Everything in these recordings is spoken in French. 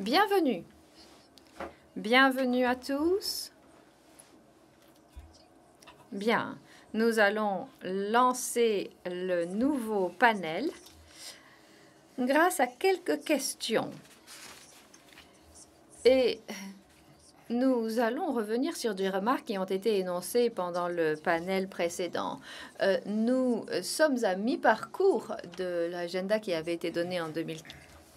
Bienvenue. Bienvenue à tous. Bien, nous allons lancer le nouveau panel grâce à quelques questions. Et nous allons revenir sur des remarques qui ont été énoncées pendant le panel précédent. Euh, nous sommes à mi-parcours de l'agenda qui avait été donné en 2015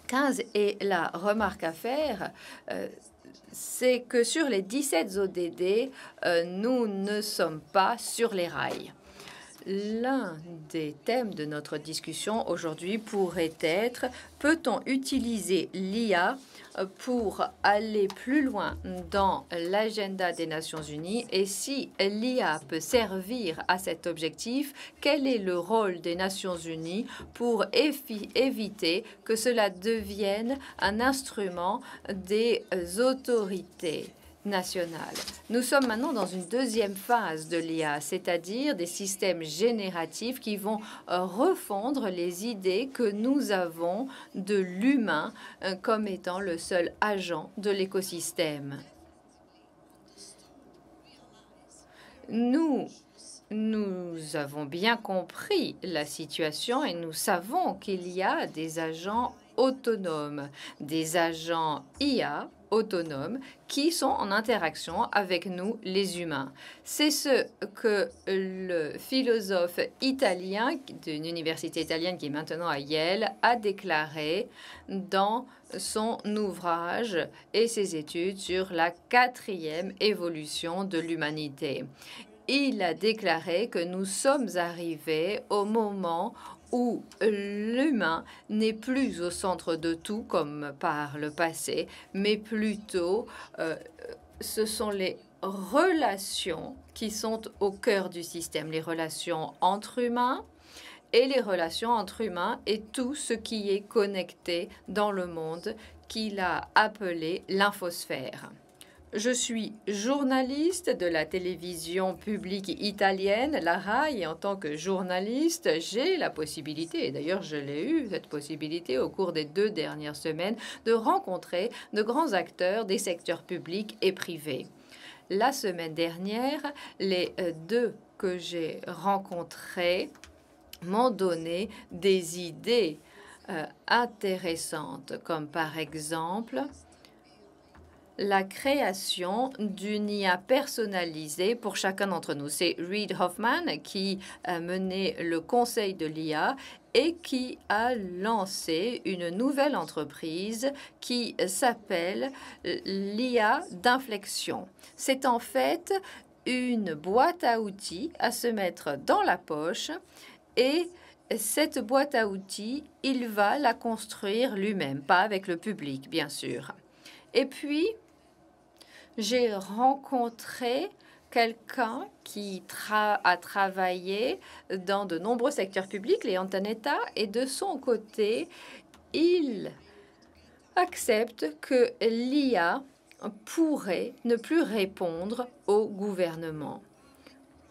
15. Et la remarque à faire, euh, c'est que sur les 17 ODD, euh, nous ne sommes pas sur les rails. L'un des thèmes de notre discussion aujourd'hui pourrait être peut-on utiliser l'IA pour aller plus loin dans l'agenda des Nations Unies et si l'IA peut servir à cet objectif, quel est le rôle des Nations Unies pour éviter que cela devienne un instrument des autorités nationale. Nous sommes maintenant dans une deuxième phase de l'IA, c'est-à-dire des systèmes génératifs qui vont euh, refondre les idées que nous avons de l'humain euh, comme étant le seul agent de l'écosystème. Nous nous avons bien compris la situation et nous savons qu'il y a des agents autonomes, des agents IA autonomes qui sont en interaction avec nous, les humains. C'est ce que le philosophe italien d'une université italienne qui est maintenant à Yale a déclaré dans son ouvrage et ses études sur la quatrième évolution de l'humanité il a déclaré que nous sommes arrivés au moment où l'humain n'est plus au centre de tout comme par le passé, mais plutôt euh, ce sont les relations qui sont au cœur du système, les relations entre humains et les relations entre humains et tout ce qui est connecté dans le monde qu'il a appelé l'infosphère. Je suis journaliste de la télévision publique italienne, la RAI, et en tant que journaliste, j'ai la possibilité, et d'ailleurs je l'ai eu, cette possibilité au cours des deux dernières semaines, de rencontrer de grands acteurs des secteurs publics et privés. La semaine dernière, les euh, deux que j'ai rencontrés m'ont donné des idées euh, intéressantes, comme par exemple la création d'une IA personnalisée pour chacun d'entre nous. C'est Reid Hoffman qui a euh, mené le conseil de l'IA et qui a lancé une nouvelle entreprise qui s'appelle euh, l'IA d'inflexion. C'est en fait une boîte à outils à se mettre dans la poche et cette boîte à outils, il va la construire lui-même, pas avec le public, bien sûr. Et puis, j'ai rencontré quelqu'un qui a travaillé dans de nombreux secteurs publics, les Antanetta, et de son côté, il accepte que l'IA pourrait ne plus répondre au gouvernement.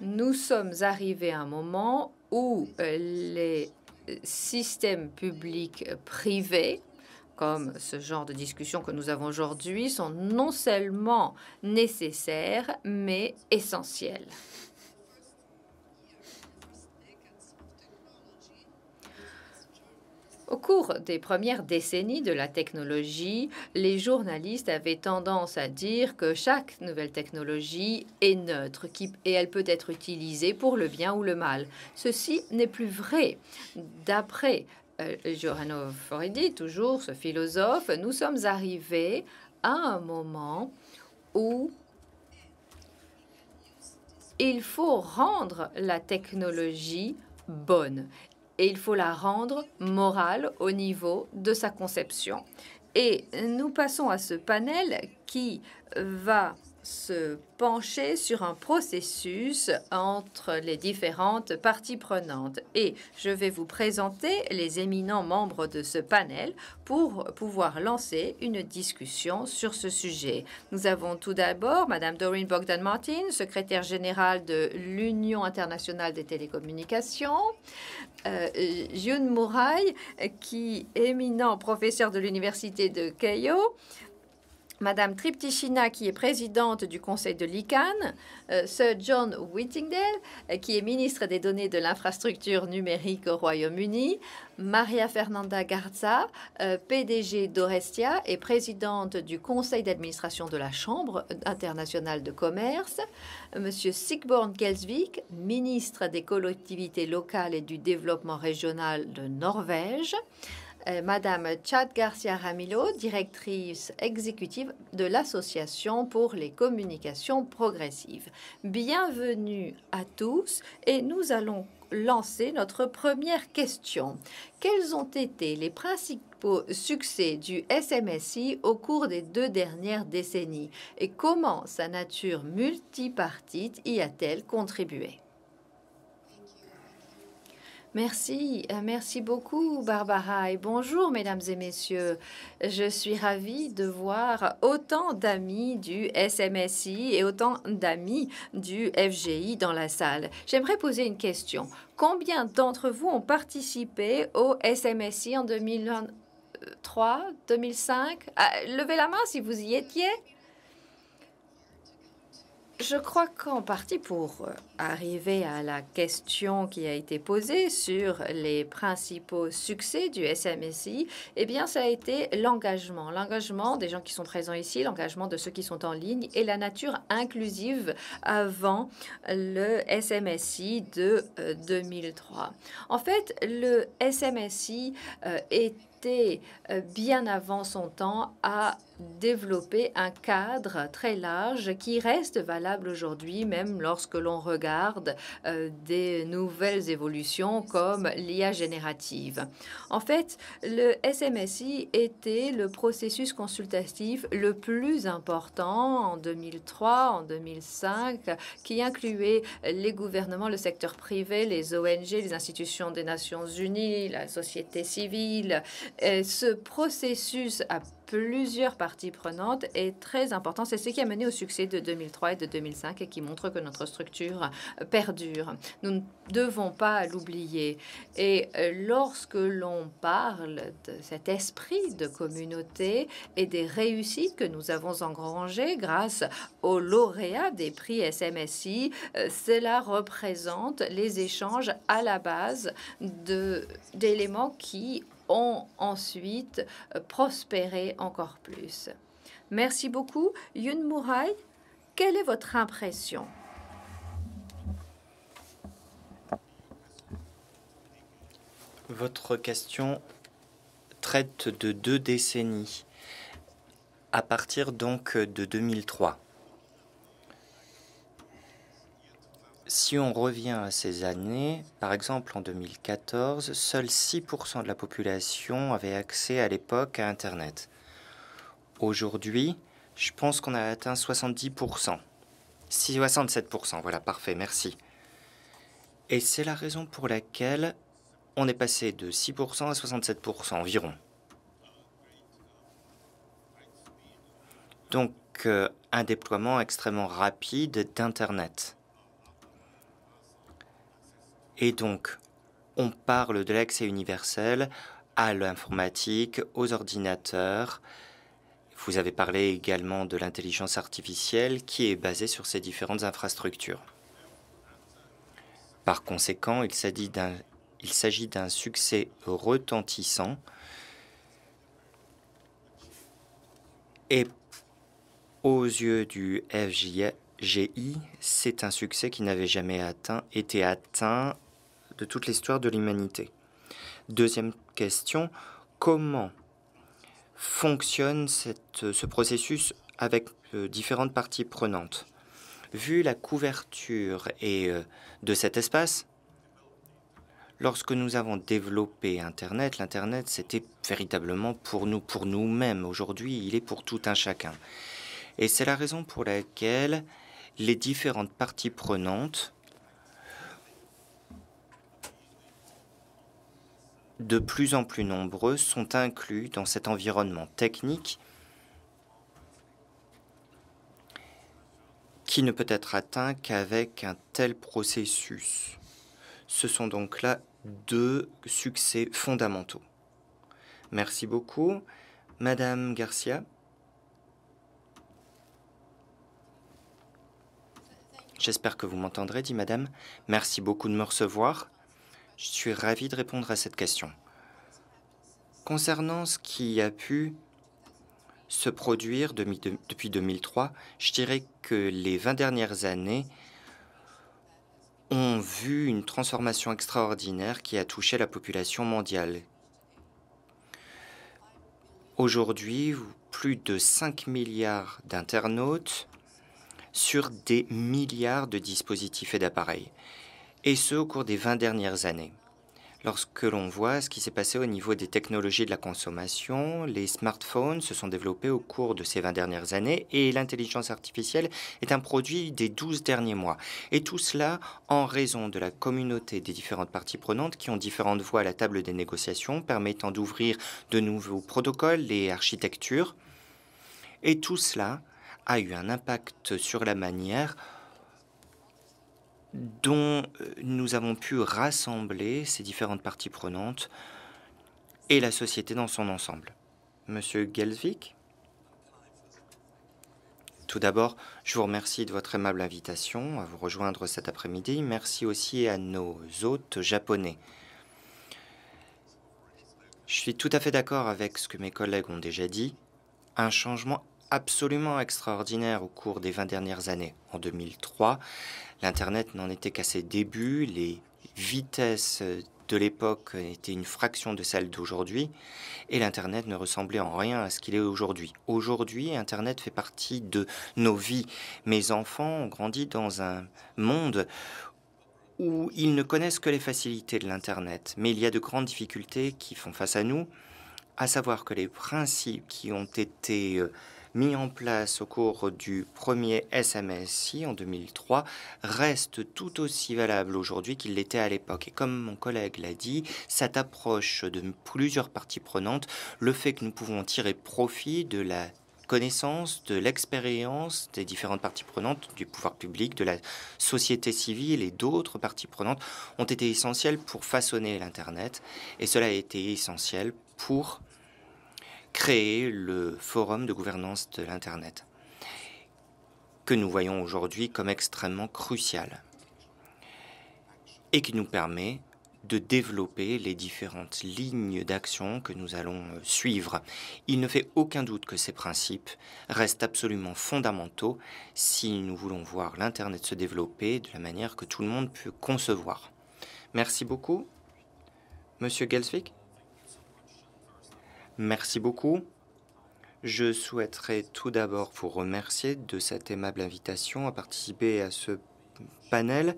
Nous sommes arrivés à un moment où euh, les systèmes publics privés comme ce genre de discussion que nous avons aujourd'hui sont non seulement nécessaires, mais essentielles. Au cours des premières décennies de la technologie, les journalistes avaient tendance à dire que chaque nouvelle technologie est neutre et elle peut être utilisée pour le bien ou le mal. Ceci n'est plus vrai. D'après euh, Jorano Foridi, toujours ce philosophe, nous sommes arrivés à un moment où il faut rendre la technologie bonne et il faut la rendre morale au niveau de sa conception. Et nous passons à ce panel qui va se pencher sur un processus entre les différentes parties prenantes. Et je vais vous présenter les éminents membres de ce panel pour pouvoir lancer une discussion sur ce sujet. Nous avons tout d'abord Madame Doreen Bogdan-Martin, secrétaire générale de l'Union internationale des télécommunications, euh, Yun Murai, qui est éminent professeur de l'Université de Keio, Madame Triptichina, qui est présidente du conseil de l'ICANN, euh, Sir John Whittingdale, euh, qui est ministre des données de l'infrastructure numérique au Royaume-Uni, Maria Fernanda Garza, euh, PDG d'Orestia et présidente du conseil d'administration de la Chambre internationale de commerce, Monsieur Sigborn Kelsvik, ministre des collectivités locales et du développement régional de Norvège, euh, Madame Chad Garcia Ramilo, directrice exécutive de l'Association pour les communications progressives. Bienvenue à tous et nous allons lancer notre première question. Quels ont été les principaux succès du SMSI au cours des deux dernières décennies et comment sa nature multipartite y a-t-elle contribué Merci, euh, merci beaucoup Barbara et bonjour mesdames et messieurs. Je suis ravie de voir autant d'amis du SMSI et autant d'amis du FGI dans la salle. J'aimerais poser une question. Combien d'entre vous ont participé au SMSI en 2003, 2005 ah, Levez la main si vous y étiez. Je crois qu'en partie pour euh, arriver à la question qui a été posée sur les principaux succès du SMSI, eh bien, ça a été l'engagement. L'engagement des gens qui sont présents ici, l'engagement de ceux qui sont en ligne et la nature inclusive avant le SMSI de 2003. Euh, en fait, le SMSI euh, était bien avant son temps à développer un cadre très large qui reste valable aujourd'hui, même lorsque l'on regarde euh, des nouvelles évolutions comme l'IA générative. En fait, le SMSI était le processus consultatif le plus important en 2003, en 2005, qui incluait les gouvernements, le secteur privé, les ONG, les institutions des Nations Unies, la société civile. ce processus a plusieurs parties prenantes est très important. C'est ce qui a mené au succès de 2003 et de 2005 et qui montre que notre structure euh, perdure. Nous ne devons pas l'oublier. Et euh, lorsque l'on parle de cet esprit de communauté et des réussites que nous avons engrangées grâce aux lauréats des prix SMSI, euh, cela représente les échanges à la base d'éléments qui ont ensuite euh, prospéré encore plus. Merci beaucoup. Yun Murai. quelle est votre impression Votre question traite de deux décennies, à partir donc de 2003. Si on revient à ces années, par exemple en 2014, seuls 6% de la population avait accès à l'époque à Internet. Aujourd'hui, je pense qu'on a atteint 70%. 67%, voilà, parfait, merci. Et c'est la raison pour laquelle on est passé de 6% à 67% environ. Donc, euh, un déploiement extrêmement rapide d'Internet. Et donc, on parle de l'accès universel à l'informatique, aux ordinateurs. Vous avez parlé également de l'intelligence artificielle qui est basée sur ces différentes infrastructures. Par conséquent, il s'agit d'un succès retentissant et aux yeux du FGI, c'est un succès qui n'avait jamais été atteint de toute l'histoire de l'humanité. Deuxième question, comment fonctionne ce processus avec euh, différentes parties prenantes Vu la couverture et, euh, de cet espace, lorsque nous avons développé Internet, l'Internet, c'était véritablement pour nous, pour nous-mêmes. Aujourd'hui, il est pour tout un chacun. Et c'est la raison pour laquelle les différentes parties prenantes de plus en plus nombreux sont inclus dans cet environnement technique qui ne peut être atteint qu'avec un tel processus. Ce sont donc là deux succès fondamentaux. Merci beaucoup. Madame Garcia. J'espère que vous m'entendrez, dit Madame. Merci beaucoup de me recevoir. Je suis ravi de répondre à cette question. Concernant ce qui a pu se produire depuis 2003, je dirais que les 20 dernières années ont vu une transformation extraordinaire qui a touché la population mondiale. Aujourd'hui, plus de 5 milliards d'internautes sur des milliards de dispositifs et d'appareils et ce au cours des 20 dernières années. Lorsque l'on voit ce qui s'est passé au niveau des technologies de la consommation, les smartphones se sont développés au cours de ces 20 dernières années et l'intelligence artificielle est un produit des 12 derniers mois. Et tout cela en raison de la communauté des différentes parties prenantes qui ont différentes voix à la table des négociations permettant d'ouvrir de nouveaux protocoles et architectures. Et tout cela a eu un impact sur la manière dont euh, nous avons pu rassembler ces différentes parties prenantes et la société dans son ensemble. Monsieur Gelsvik tout d'abord, je vous remercie de votre aimable invitation à vous rejoindre cet après-midi. Merci aussi à nos hôtes japonais. Je suis tout à fait d'accord avec ce que mes collègues ont déjà dit. Un changement absolument extraordinaire au cours des 20 dernières années. En 2003, l'Internet n'en était qu'à ses débuts, les vitesses de l'époque étaient une fraction de celles d'aujourd'hui, et l'Internet ne ressemblait en rien à ce qu'il est aujourd'hui. Aujourd'hui, Internet fait partie de nos vies. Mes enfants ont grandi dans un monde où ils ne connaissent que les facilités de l'Internet, mais il y a de grandes difficultés qui font face à nous, à savoir que les principes qui ont été... Euh, mis en place au cours du premier SMSI en 2003 reste tout aussi valable aujourd'hui qu'il l'était à l'époque. Et comme mon collègue l'a dit, cette approche de plusieurs parties prenantes, le fait que nous pouvons tirer profit de la connaissance, de l'expérience des différentes parties prenantes, du pouvoir public, de la société civile et d'autres parties prenantes ont été essentielles pour façonner l'Internet et cela a été essentiel pour Créer le Forum de gouvernance de l'Internet, que nous voyons aujourd'hui comme extrêmement crucial et qui nous permet de développer les différentes lignes d'action que nous allons euh, suivre. Il ne fait aucun doute que ces principes restent absolument fondamentaux si nous voulons voir l'Internet se développer de la manière que tout le monde peut concevoir. Merci beaucoup. Monsieur Gelswick? Merci beaucoup. Je souhaiterais tout d'abord vous remercier de cette aimable invitation à participer à ce panel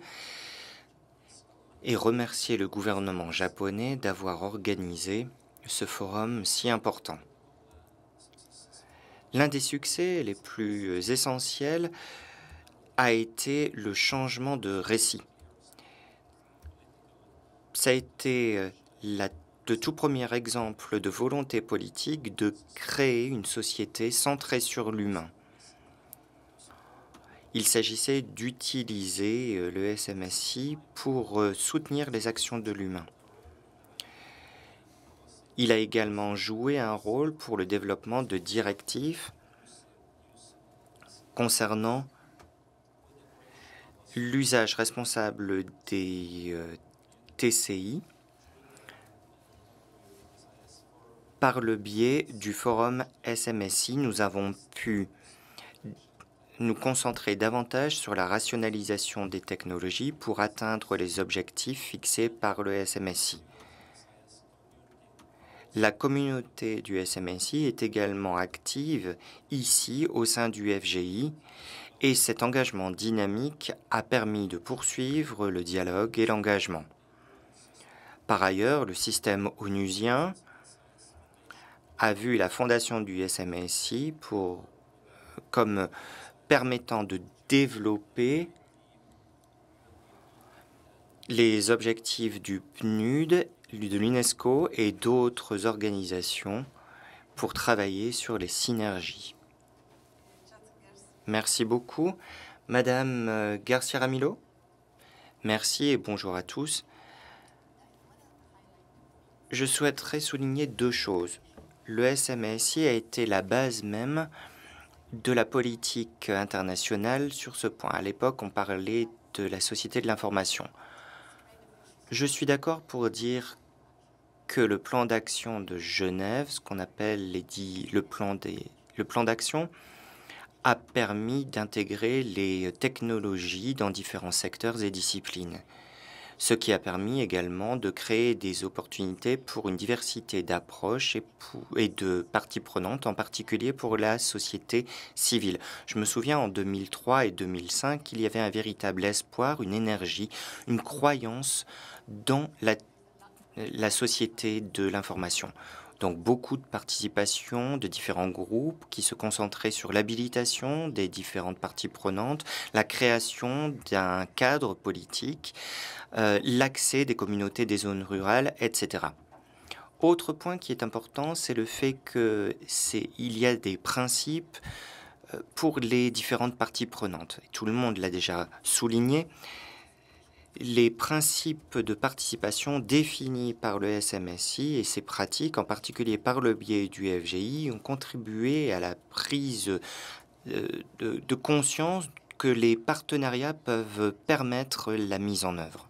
et remercier le gouvernement japonais d'avoir organisé ce forum si important. L'un des succès les plus essentiels a été le changement de récit. Ça a été euh, la tout premier exemple de volonté politique de créer une société centrée sur l'humain. Il s'agissait d'utiliser euh, le SMSI pour euh, soutenir les actions de l'humain. Il a également joué un rôle pour le développement de directives concernant l'usage responsable des euh, TCI par le biais du forum SMSI, nous avons pu nous concentrer davantage sur la rationalisation des technologies pour atteindre les objectifs fixés par le SMSI. La communauté du SMSI est également active ici au sein du FGI et cet engagement dynamique a permis de poursuivre le dialogue et l'engagement. Par ailleurs, le système onusien a vu la fondation du SMSI pour, euh, comme permettant de développer les objectifs du PNUD, de l'UNESCO et d'autres organisations pour travailler sur les synergies. Merci beaucoup. Madame euh, Garcia Ramilo, merci et bonjour à tous. Je souhaiterais souligner deux choses le SMSI a été la base même de la politique internationale sur ce point. À l'époque, on parlait de la société de l'information. Je suis d'accord pour dire que le plan d'action de Genève, ce qu'on appelle le plan d'action, a permis d'intégrer les technologies dans différents secteurs et disciplines ce qui a permis également de créer des opportunités pour une diversité d'approches et, et, de parties prenantes, en particulier pour la société civile. Je me souviens en 2003 et 2005 qu'il y avait un véritable espoir, une énergie, une croyance dans la, la société de l'information. Donc beaucoup de participation de différents groupes qui se concentraient sur l'habilitation des différentes parties prenantes, la création d'un cadre politique, euh, l'accès des communautés des zones rurales, etc. Autre point qui est important, c'est le fait qu'il y a des principes euh, pour les différentes parties prenantes. Tout le monde l'a déjà souligné. Les principes de participation définis par le SMSI et ses pratiques, en particulier par le biais du FGI, ont contribué à la prise euh, de conscience que les partenariats peuvent permettre la mise en œuvre.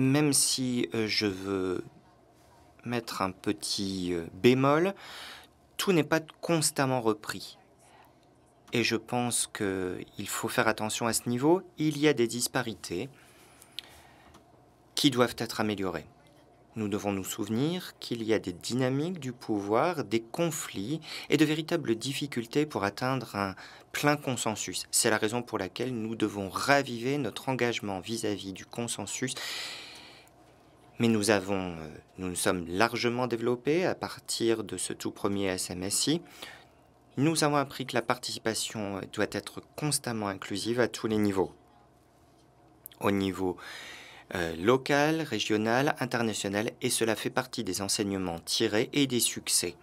même si euh, je veux mettre un petit euh, bémol, tout n'est pas constamment repris. Et je pense qu'il faut faire attention à ce niveau. Il y a des disparités qui doivent être améliorées. Nous devons nous souvenir qu'il y a des dynamiques du pouvoir, des conflits et de véritables difficultés pour atteindre un plein consensus. C'est la raison pour laquelle nous devons raviver notre engagement vis-à-vis du consensus mais nous, avons, euh, nous nous sommes largement développés à partir de ce tout premier SMSI. Nous avons appris que la participation euh, doit être constamment inclusive à tous les niveaux. Au niveau euh, local, régional, international, et cela fait partie des enseignements tirés et des succès.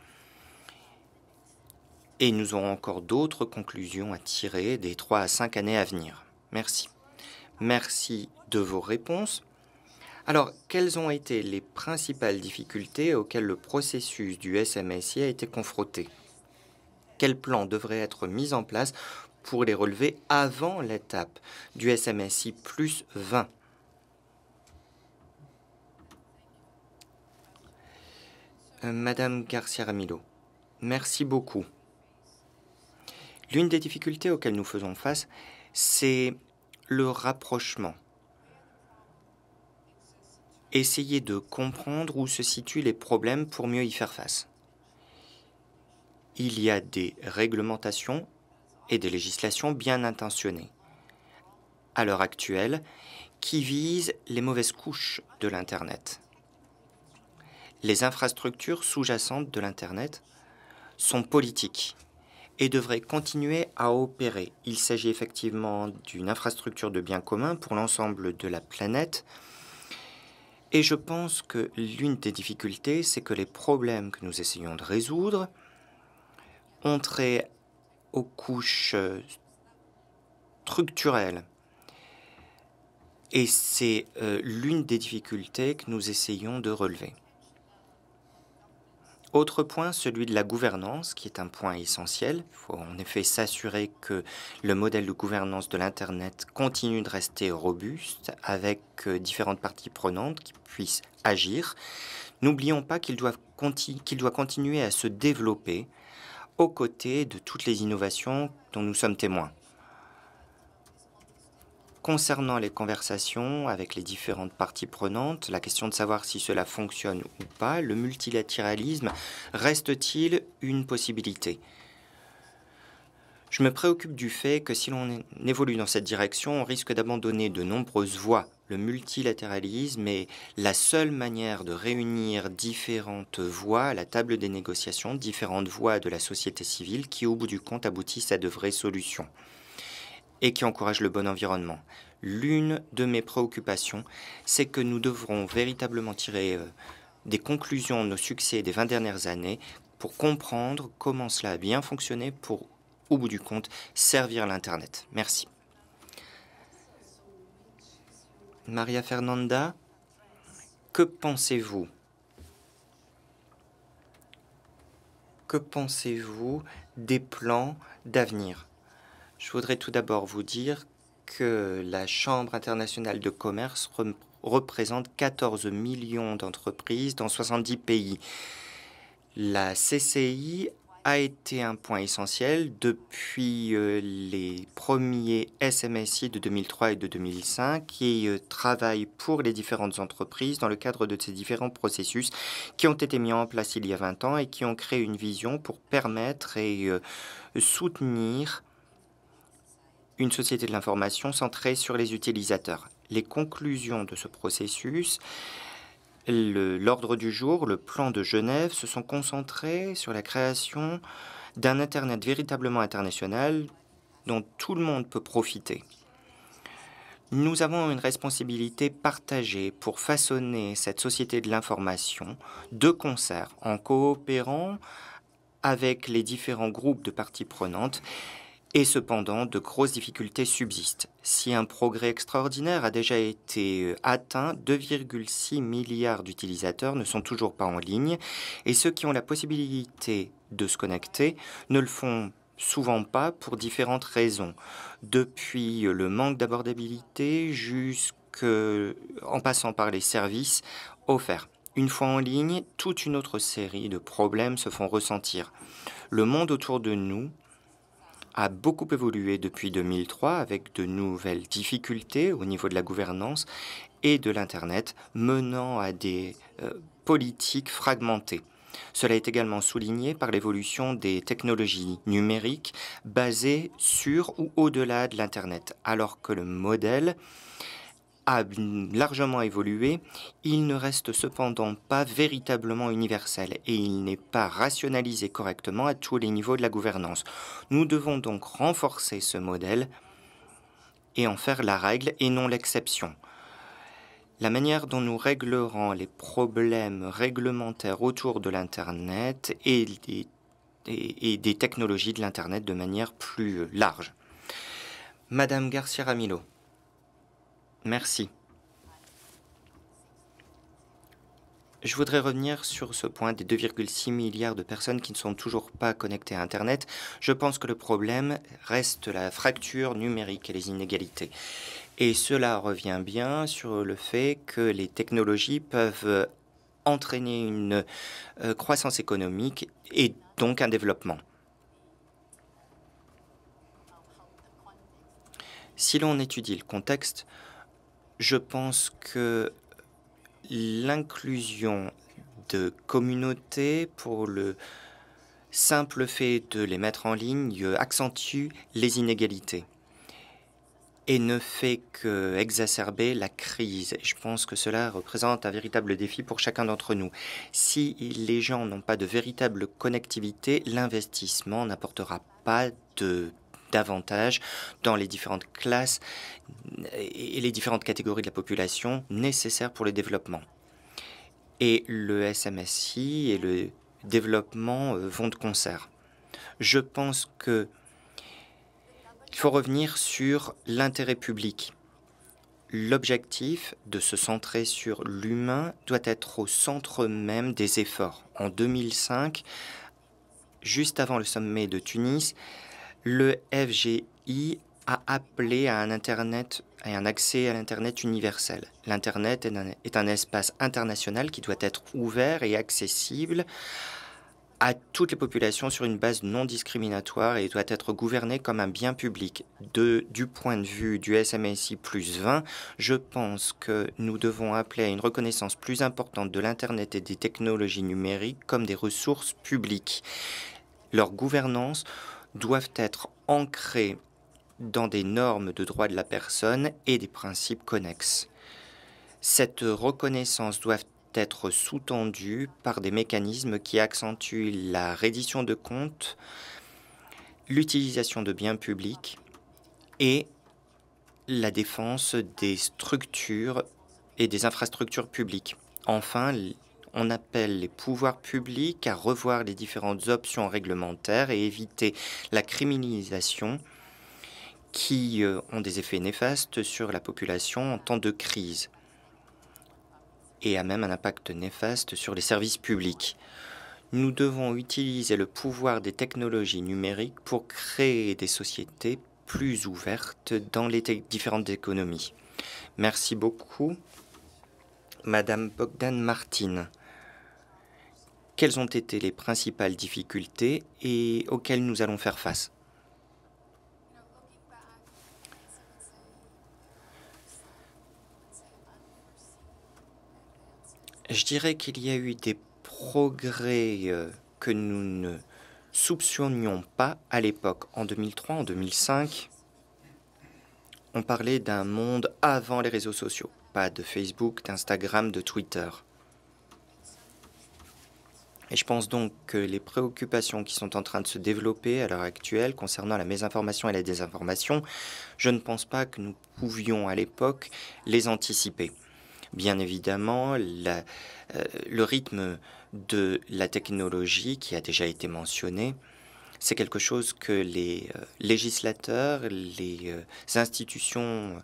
Et nous aurons encore d'autres conclusions à tirer des trois à cinq années à venir. Merci. Merci de vos réponses. Alors, quelles ont été les principales difficultés auxquelles le processus du SMSI a été confronté Quel plan devrait être mis en place pour les relever avant l'étape du SMSI plus 20 euh, Madame Garcia Ramilo, merci beaucoup. L'une des difficultés auxquelles nous faisons face, c'est le rapprochement essayer de comprendre où se situent les problèmes pour mieux y faire face. Il y a des réglementations et des législations bien intentionnées, à l'heure actuelle, qui visent les mauvaises couches de l'Internet. Les infrastructures sous-jacentes de l'Internet sont politiques et devraient continuer à opérer. Il s'agit effectivement d'une infrastructure de bien commun pour l'ensemble de la planète, et je pense que l'une des difficultés, c'est que les problèmes que nous essayons de résoudre ont trait aux couches euh, structurelles. Et c'est euh, l'une des difficultés que nous essayons de relever. Autre point, celui de la gouvernance, qui est un point essentiel. Il faut en effet s'assurer que le modèle de gouvernance de l'Internet continue de rester robuste, avec euh, différentes parties prenantes qui puissent agir. N'oublions pas qu'il doit, doit continuer à se développer aux côtés de toutes les innovations dont nous sommes témoins concernant les conversations avec les différentes parties prenantes, la question de savoir si cela fonctionne ou pas, le multilatéralisme reste-t-il une possibilité Je me préoccupe du fait que si l'on évolue dans cette direction, on risque d'abandonner de nombreuses voies. Le multilatéralisme est la seule manière de réunir différentes voies à la table des négociations, différentes voies de la société civile qui, au bout du compte, aboutissent à de vraies solutions et qui encourage le bon environnement. L'une de mes préoccupations, c'est que nous devrons véritablement tirer euh, des conclusions de nos succès des 20 dernières années pour comprendre comment cela a bien fonctionné pour, au bout du compte, servir l'Internet. Merci. Maria Fernanda, que pensez-vous Que pensez-vous des plans d'avenir je voudrais tout d'abord vous dire que la Chambre internationale de commerce représente 14 millions d'entreprises dans 70 pays. La CCI a été un point essentiel depuis euh, les premiers SMSI de 2003 et de 2005 qui euh, travaillent pour les différentes entreprises dans le cadre de ces différents processus qui ont été mis en place il y a 20 ans et qui ont créé une vision pour permettre et euh, soutenir une société de l'information centrée sur les utilisateurs. Les conclusions de ce processus, l'ordre du jour, le plan de Genève se sont concentrés sur la création d'un Internet véritablement international dont tout le monde peut profiter. Nous avons une responsabilité partagée pour façonner cette société de l'information de concert en coopérant avec les différents groupes de parties prenantes et cependant, de grosses difficultés subsistent. Si un progrès extraordinaire a déjà été euh, atteint, 2,6 milliards d'utilisateurs ne sont toujours pas en ligne, et ceux qui ont la possibilité de se connecter ne le font souvent pas pour différentes raisons, depuis euh, le manque d'abordabilité jusqu'en euh, passant par les services offerts. Une fois en ligne, toute une autre série de problèmes se font ressentir. Le monde autour de nous a beaucoup évolué depuis 2003 avec de nouvelles difficultés au niveau de la gouvernance et de l'Internet, menant à des euh, politiques fragmentées. Cela est également souligné par l'évolution des technologies numériques basées sur ou au-delà de l'Internet, alors que le modèle a largement évolué, il ne reste cependant pas véritablement universel et il n'est pas rationalisé correctement à tous les niveaux de la gouvernance. Nous devons donc renforcer ce modèle et en faire la règle et non l'exception. La manière dont nous réglerons les problèmes réglementaires autour de l'Internet et des, et, des technologies de l'Internet de manière plus large. Madame Garcia Ramilo. Merci. Je voudrais revenir sur ce point des 2,6 milliards de personnes qui ne sont toujours pas connectées à Internet. Je pense que le problème reste la fracture numérique et les inégalités. Et cela revient bien sur le fait que les technologies peuvent entraîner une euh, croissance économique et donc un développement. Si l'on étudie le contexte, je pense que l'inclusion de communautés pour le simple fait de les mettre en ligne euh, accentue les inégalités et ne fait que exacerber la crise. Je pense que cela représente un véritable défi pour chacun d'entre nous. Si les gens n'ont pas de véritable connectivité, l'investissement n'apportera pas de davantage dans les différentes classes et les différentes catégories de la population nécessaires pour le développement. Et le SMSI et le développement euh, vont de concert. Je pense que il faut revenir sur l'intérêt public. L'objectif de se centrer sur l'humain doit être au centre même des efforts. En 2005, juste avant le sommet de Tunis, le FGI a appelé à un Internet et un accès à l'Internet universel. L'Internet est, un, espace international qui doit être ouvert et accessible à toutes les populations sur une base non discriminatoire et doit être gouverné comme un bien public. De, du point de vue du SMSI plus 20, je pense que nous devons appeler à une reconnaissance plus importante de l'Internet et des technologies numériques comme des ressources publiques. Leur gouvernance doivent être ancrés dans des normes de droit de la personne et des principes connexes. Cette reconnaissance doit être sous-tendue par des mécanismes qui accentuent la reddition de comptes, l'utilisation de biens publics et la défense des structures et des infrastructures publiques. Enfin, on appelle les pouvoirs publics à revoir les différentes options réglementaires et éviter la criminalisation qui euh, ont des effets néfastes sur la population en temps de crise et a même un impact néfaste sur les services publics. Nous devons utiliser le pouvoir des technologies numériques pour créer des sociétés plus ouvertes dans les différentes économies. Merci beaucoup, Madame Bogdan Martine quelles ont été les principales difficultés et auxquelles nous allons faire face. Je dirais qu'il y a eu des progrès euh, que nous ne soupçonnions pas à l'époque. En 2003, en 2005, on parlait d'un monde avant les réseaux sociaux. Pas de Facebook, d'Instagram, de Twitter. Et je pense donc que les préoccupations qui sont en train de se développer à l'heure actuelle concernant la mésinformation et la désinformation, je ne pense pas que nous pouvions à l'époque les anticiper. Bien évidemment, euh, le rythme de la technologie qui a déjà été mentionné, c'est quelque chose que les euh, législateurs, les euh, institutions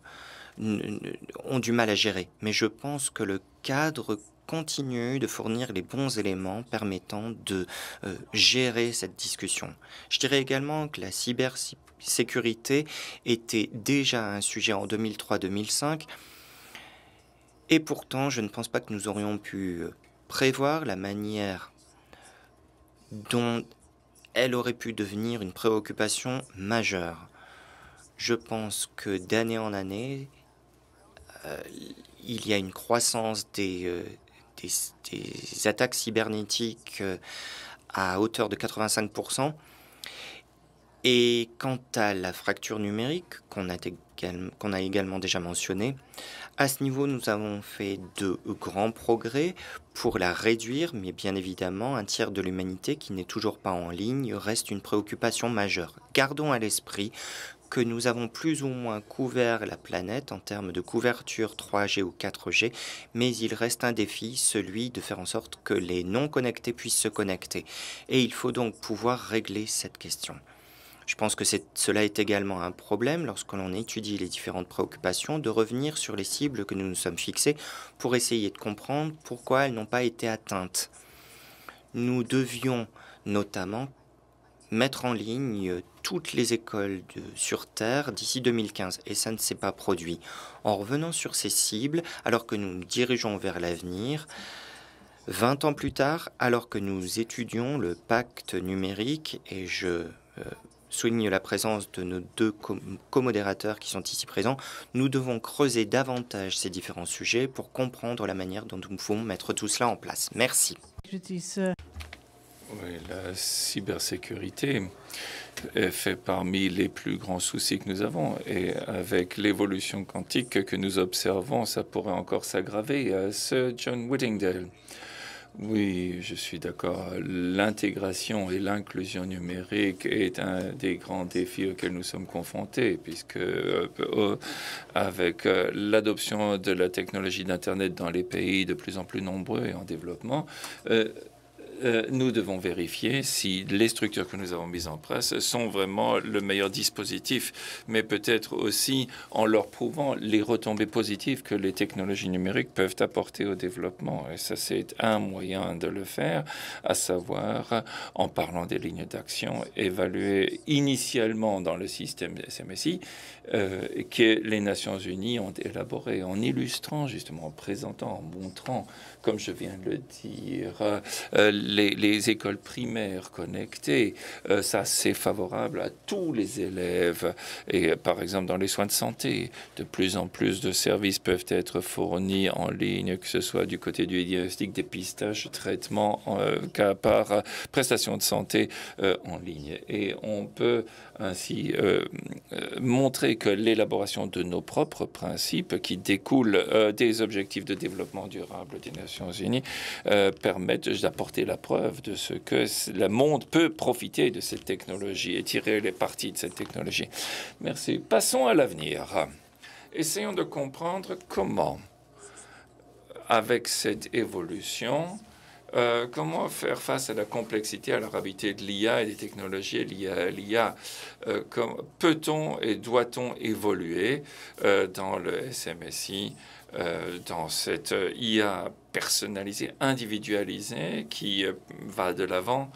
ont du mal à gérer. Mais je pense que le cadre continue de fournir les bons éléments permettant de euh, gérer cette discussion. Je dirais également que la cybersécurité était déjà un sujet en 2003-2005 et pourtant je ne pense pas que nous aurions pu euh, prévoir la manière dont elle aurait pu devenir une préoccupation majeure. Je pense que d'année en année, euh, il y a une croissance des des, attaques cybernétiques euh, à hauteur de 85%. Et quant à la fracture numérique, qu'on a, a, également déjà mentionnée, à ce niveau, nous avons fait de grands progrès pour la réduire, mais bien évidemment, un tiers de l'humanité qui n'est toujours pas en ligne reste une préoccupation majeure. Gardons à l'esprit que nous avons plus ou moins couvert la planète en termes de couverture 3G ou 4G, mais il reste un défi, celui de faire en sorte que les non connectés puissent se connecter. Et il faut donc pouvoir régler cette question. Je pense que cela est également un problème lorsque l'on étudie les différentes préoccupations de revenir sur les cibles que nous nous sommes fixées pour essayer de comprendre pourquoi elles n'ont pas été atteintes. Nous devions notamment mettre en ligne euh, toutes les écoles de, sur Terre d'ici 2015 et ça ne s'est pas produit. En revenant sur ces cibles, alors que nous nous dirigeons vers l'avenir, 20 ans plus tard, alors que nous étudions le pacte numérique, et je euh, souligne la présence de nos deux co-modérateurs qui sont ici présents, nous devons creuser davantage ces différents sujets pour comprendre la manière dont nous pouvons mettre tout cela en place. Merci la cybersécurité fait parmi les plus grands soucis que nous avons. Et avec l'évolution quantique que nous observons, ça pourrait encore s'aggraver. Sir euh, John Whittingdale. Oui, je suis d'accord. L'intégration et l'inclusion numérique est un des grands défis auxquels nous sommes confrontés, puisque euh, euh, avec l'adoption de la technologie d'Internet dans les pays de plus en plus nombreux et en développement, euh, nous devons vérifier si les structures que nous avons mises en place sont vraiment le meilleur dispositif, mais peut-être aussi en leur prouvant les retombées positives que les technologies numériques peuvent apporter au développement. Et ça, c'est un moyen de le faire, à savoir, en parlant des lignes d'action, évaluées initialement dans le système SMSI euh, que les Nations Unies ont élaboré en illustrant justement, en présentant, en montrant, comme je viens de le dire, euh, les, écoles primaires connectées. Euh, ça, c'est favorable à tous les élèves. Et par exemple, dans les soins de santé, de plus en plus de services peuvent être fournis en ligne, que ce soit du côté du diagnostic, dépistage, traitement, cas par prestation de santé en ligne. Et on peut ainsi euh, euh, montrer que l'élaboration de nos propres principes qui découlent euh, des objectifs de développement durable des Nations Unies permettent d'apporter la preuve de ce que le monde peut profiter de cette technologie et tirer les parties de cette technologie. Merci. Passons à l'avenir. Essayons de comprendre comment, avec cette évolution, euh, comment faire face à la complexité, à la rapidité de l'IA et des technologies liées à l'IA euh, Peut-on et doit-on évoluer euh, dans le SMSI, dans cette IA personnalisée, individualisée, qui va de l'avant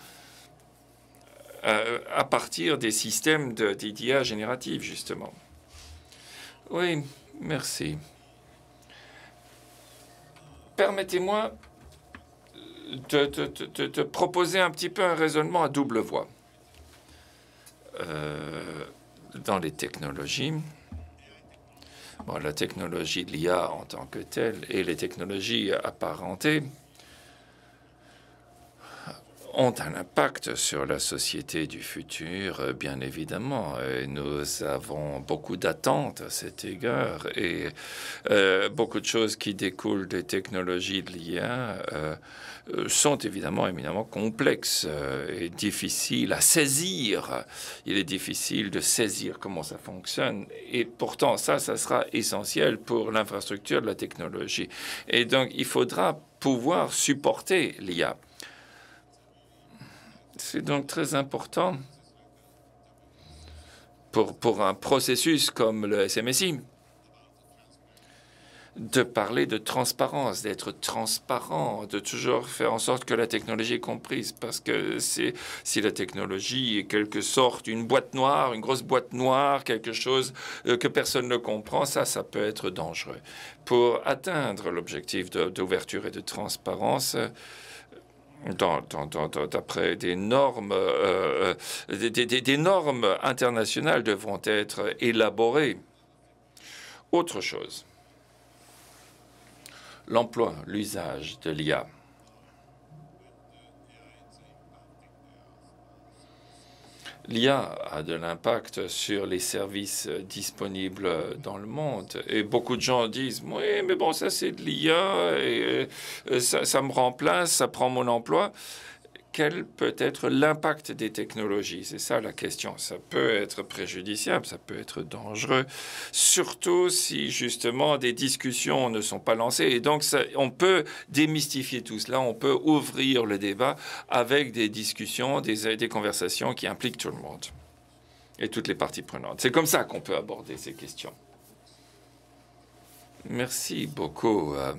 à partir des systèmes d'IA de, générative, justement Oui, merci. Permettez-moi ...de proposer un petit peu un raisonnement à double voie. Euh, dans les technologies, la technologie de l'IA en tant que telle et les technologies apparentées, ont un impact sur la société du futur, euh, bien évidemment. nous avons beaucoup d'attentes à cet égard et euh, beaucoup de choses qui découlent des technologies de l'IA euh, sont évidemment éminemment complexes et difficiles à saisir. Il est difficile de saisir comment ça fonctionne et pourtant ça, ça sera essentiel pour l'infrastructure de la technologie. Et donc il faudra pouvoir supporter l'IA c'est donc très important pour, pour un processus comme le SMSI de parler de transparence, d'être transparent, de toujours faire en sorte que la technologie est comprise. Parce que si la technologie est quelque sorte une boîte noire, une grosse boîte noire, quelque chose euh, que personne ne comprend, ça, ça peut être dangereux. Pour atteindre l'objectif d'ouverture et de transparence, dans, d'après des normes, euh, euh, des, normes internationales devront être élaborées. Autre chose, l'emploi, l'usage de l'IA. l'IA a de l'impact sur les services euh, disponibles euh, dans le monde. Et beaucoup de gens disent, oui, mais bon, ça c'est de l'IA, et, euh, ça me remplace, ça prend mon emploi quel peut être l'impact des technologies C'est ça la question. Ça peut être préjudiciable, ça peut être dangereux, surtout si justement des discussions ne sont pas lancées. Et donc, ça, on peut démystifier tout cela, on peut ouvrir le débat avec des discussions, des, des conversations qui impliquent tout le monde et toutes les parties prenantes. C'est comme ça qu'on peut aborder ces questions. Merci beaucoup. Euh,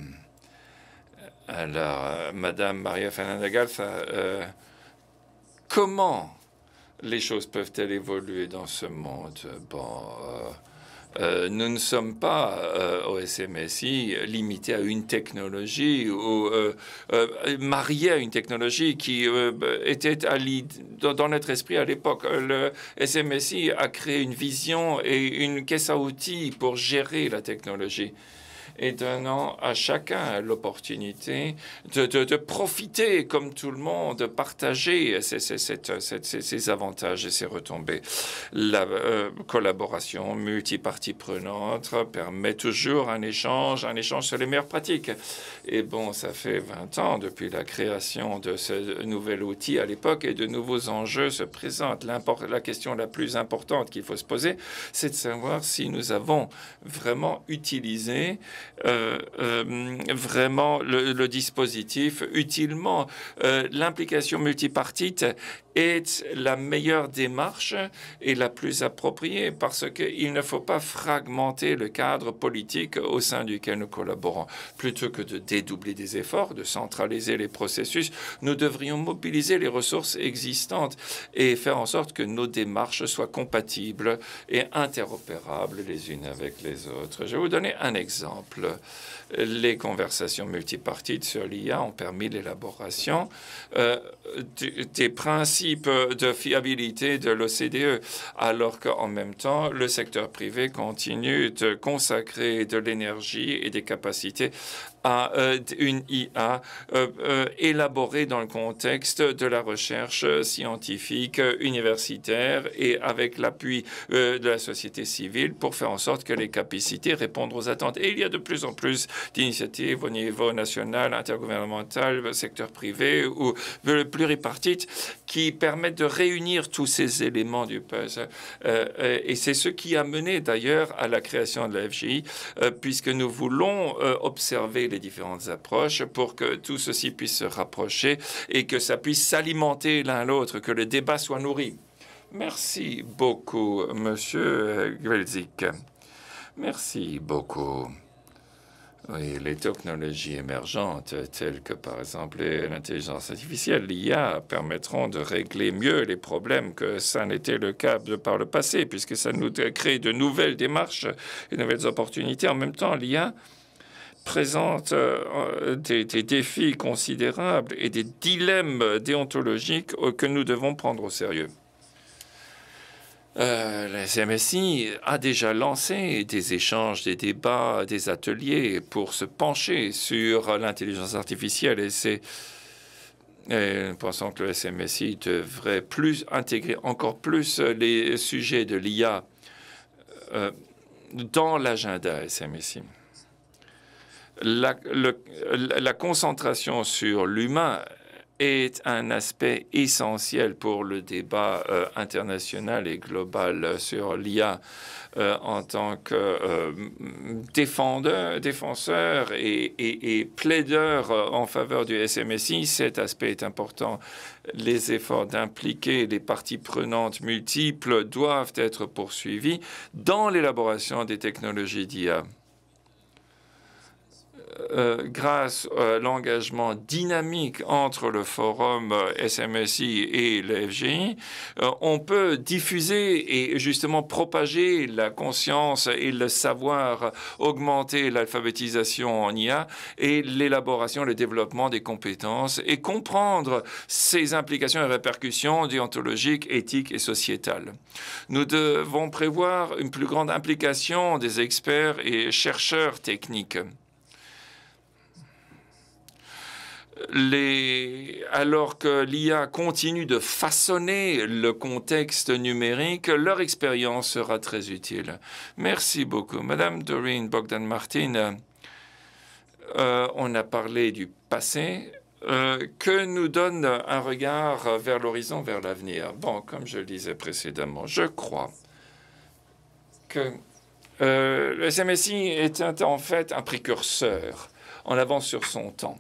alors, euh, Madame Maria Fernanda euh, comment les choses peuvent-elles évoluer dans ce monde Bon, euh, nous ne sommes pas au SMSI limités à une technologie ou mariés à une technologie qui bah, était dans, notre esprit à l'époque. Le SMSI a créé une vision et une caisse à outils pour gérer la technologie et donnant à chacun l'opportunité de, de, profiter, comme tout le monde, de partager ces, ces, ces, ces avantages et ces retombées. La euh, collaboration multipartie prenante permet toujours un échange, un échange sur les meilleures pratiques. Et bon, ça fait 20 ans depuis la création de ce nouvel outil à l'époque et de nouveaux enjeux se présentent. La question la plus importante qu'il faut se poser, c'est de savoir si nous avons vraiment utilisé euh, euh, vraiment le, dispositif utilement. Euh, l'implication multipartite est la meilleure démarche et la plus appropriée parce qu'il ne faut pas fragmenter le cadre politique au sein duquel nous collaborons. Plutôt que de dédoubler des efforts, de centraliser les processus, nous devrions mobiliser les ressources existantes et faire en sorte que nos démarches soient compatibles et interopérables les unes avec les autres. Je vais vous donner un exemple les conversations multipartites sur l'IA ont permis l'élaboration euh, des principes de fiabilité de l'OCDE, alors qu'en même temps, le secteur privé continue de consacrer de l'énergie et des capacités euh, une IA euh, euh, élaborée dans le contexte de la recherche scientifique universitaire et avec l'appui de la société civile pour faire en sorte que les capacités répondent aux attentes. Et il y a de plus en plus d'initiatives au niveau national, intergouvernemental, secteur privé ou pluripartite qui permettent de réunir tous ces éléments du puzzle. et c'est ce qui a mené d'ailleurs à la création de la FGI, puisque nous voulons observer les différentes approches pour que tout ceci puisse se rapprocher et que ça puisse s'alimenter l'un l'autre, que le débat soit nourri. Merci beaucoup, Monsieur Gwelzik. Merci beaucoup. Oui, les technologies émergentes, telles que par exemple l'intelligence artificielle, l'IA, permettront de régler mieux les problèmes que ça n'était le cas de par le passé, puisque ça nous crée de nouvelles démarches et de nouvelles opportunités. En même temps, l'IA présente euh, des, défis considérables et des dilemmes déontologiques que nous devons prendre au sérieux. Euh, la a déjà lancé des échanges, des débats, des ateliers pour se pencher sur l'intelligence artificielle et c'est nous pensons que le SMSI devrait plus intégrer encore plus les sujets de l'IA euh, dans l'agenda SMSI la, concentration sur l'humain est un aspect essentiel pour le débat euh, international et global sur l'IA euh, en tant que euh, défenseur et, et, plaideur en faveur du SMSI. Cet aspect est important. Les efforts d'impliquer les parties prenantes multiples doivent être poursuivis dans l'élaboration des technologies d'IA. Euh, grâce à l'engagement dynamique entre le forum euh, SMSI et l'EFGI, euh, on peut diffuser et justement propager la conscience et le savoir, augmenter l'alphabétisation en IA et l'élaboration, le développement des compétences et comprendre ces implications et répercussions déontologiques, éthiques et sociétales. Nous devons prévoir une plus grande implication des experts et chercheurs techniques. alors que l'IA continue de façonner le contexte numérique, leur expérience sera très utile. Merci beaucoup. Madame Doreen Bogdan-Martin, euh, on a parlé du passé. Euh, que nous donne un regard vers l'horizon, vers l'avenir Bon, comme je le disais précédemment, je crois que euh, le SMSI est en fait un précurseur en avance sur son temps